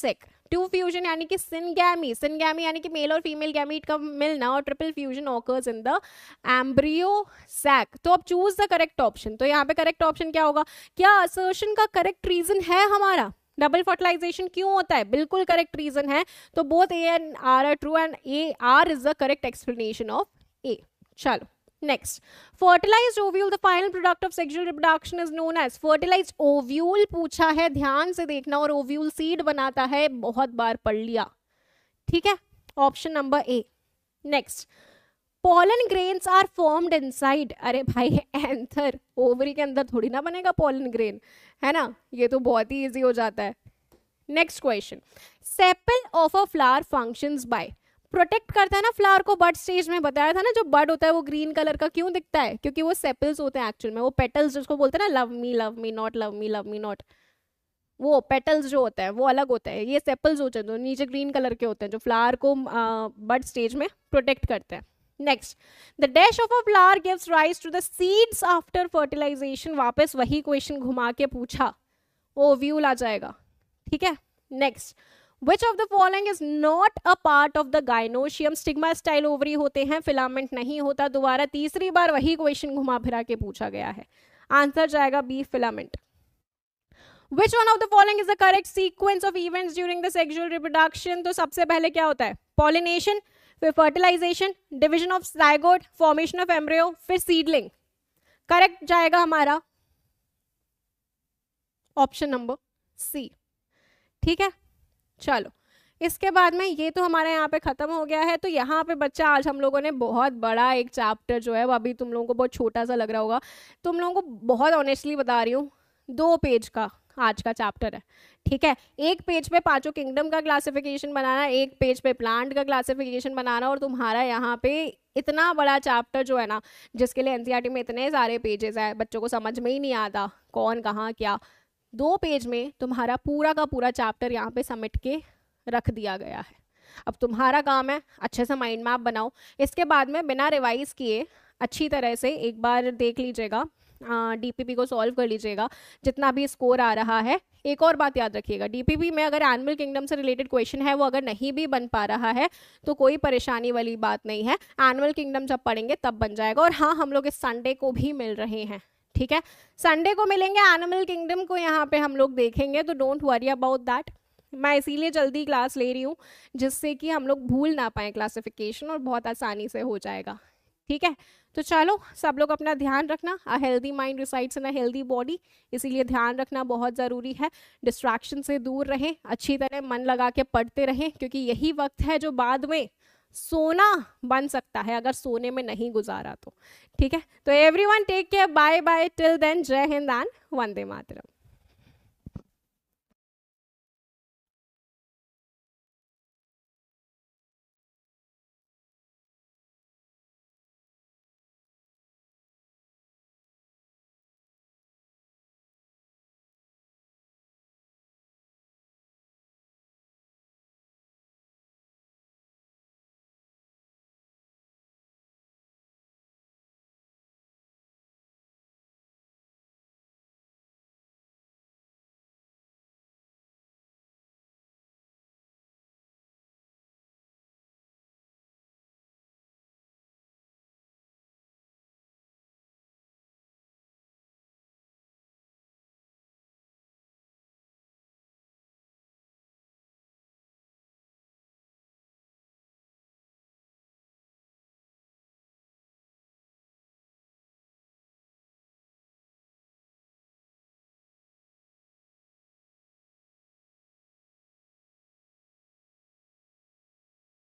sac two fusion यानी कि सिनगैमी सिनगैमी यानी कि मेल और फीमेल गैमीट का मिलना और triple fusion occurs in the embryo sac तो आप चूज द करेक्ट ऑप्शन तो यहाँ पे करेक्ट ऑप्शन क्या होगा क्या असर्शन का करेक्ट रीजन है हमारा डबल फर्टिलाइजेशन क्यों होता है बिल्कुल करेक्ट रीजन है तो both A and R are true and A R is the correct explanation of A चलो Next, fertilized ovule, the final product of sexual reproduction is known as fertilized ovule. पूछा है ध्यान से देखना और ओव्यूल सीड बनाता है बहुत बार पढ़ लिया ठीक है option number A next pollen grains are formed inside अरे भाई एंथर ओवरी के अंदर थोड़ी ना बनेगा पोलन ग्रेन है ना ये तो बहुत ही इजी हो जाता है next question sepal of a flower functions by protect करता है ना फ्लावर को बर्ड स्टेज में बताया था ना जो बर्ड होता है वो ग्रीन कलर का क्यों दिखता है क्योंकि वो सेपल्स होते हैं एक्चुअल में वो पेटल्स जिसको बोलते हैं ना love me love me not love me love me not वो पेटल्स जो होते हैं वो अलग होते हैं ये सेपल्स होते हैं जो नीचे ग्रीन कलर के होते हैं जो फ्लावर को बड स्टेज में प्रोटेक्ट करते हैं next the dash of a flower gives rise to the seeds after fertilization वापस वही क्वेश्चन घुमा के पूछा ओ व्यूल आ जाएगा ठीक है next which of the following is not a part of the gynoecium stigma style ovary होते हैं फिलामेंट नहीं होता दोबारा तीसरी बार वही क्वेश्चन घुमा फिरा के पूछा गया है आंसर जाएगा B filament which one of the following is the correct sequence of events during the sexual reproduction तो सबसे पहले क्या होता है पॉलिनेशन फिर fertilization division of zygote formation of embryo फिर सीडलिंग करेक्ट जाएगा हमारा ऑप्शन नंबर सी ठीक है चलो इसके बाद में ये तो हमारा यहाँ पे ख़त्म हो गया है तो यहाँ पे बच्चा आज हम लोगों ने बहुत बड़ा एक चैप्टर जो है वो अभी तुम लोगों को बहुत छोटा सा लग रहा होगा तुम लोगों को बहुत ऑनेस्टली बता रही हूँ दो पेज का आज का चैप्टर है ठीक है एक पेज पे पांचों किंगडम का क्लासिफिकेशन बनाना एक पेज पे प्लांट का क्लासिफिकेशन बनाना और तुम्हारा यहाँ पे इतना बड़ा चैप्टर जो है ना जिसके लिए एनसीईआरटी e में इतने सारे पेजेस हैं बच्चों को समझ में ही नहीं आता कौन कहाँ क्या दो पेज में तुम्हारा पूरा का पूरा चैप्टर यहाँ पे समेट के रख दिया गया है अब तुम्हारा काम है अच्छे से माइंड मैप बनाओ इसके बाद में बिना रिवाइज किए अच्छी तरह से एक बार देख लीजिएगा डीपीपी को सॉल्व कर लीजिएगा जितना भी स्कोर आ रहा है एक और बात याद रखिएगा डीपीपी में अगर एनिमल किंगडम से रिलेटेड क्वेश्चन है वो अगर नहीं भी बन पा रहा है तो कोई परेशानी वाली बात नहीं है एनिमल किंगडम जब पढ़ेंगे तब बन जाएगा और हाँ हम लोग इस संडे को भी मिल रहे हैं ठीक है संडे को मिलेंगे एनिमल किंगडम को यहाँ पे हम लोग देखेंगे तो डोंट वरी अबाउट दैट मैं इसीलिए जल्दी क्लास ले रही हूँ जिससे कि हम लोग भूल ना पाए क्लासिफिकेशन और बहुत आसानी से हो जाएगा ठीक है तो चलो सब लोग अपना ध्यान रखना a healthy mind resides in a healthy body इसीलिए ध्यान रखना बहुत ज़रूरी है डिस्ट्रैक्शन से दूर रहें अच्छी तरह मन लगा के पढ़ते रहें क्योंकि यही वक्त है जो बाद में सोना बन सकता है अगर सोने में नहीं गुजारा तो ठीक है तो everyone take care bye bye till then Jai Hind and Vande Mataram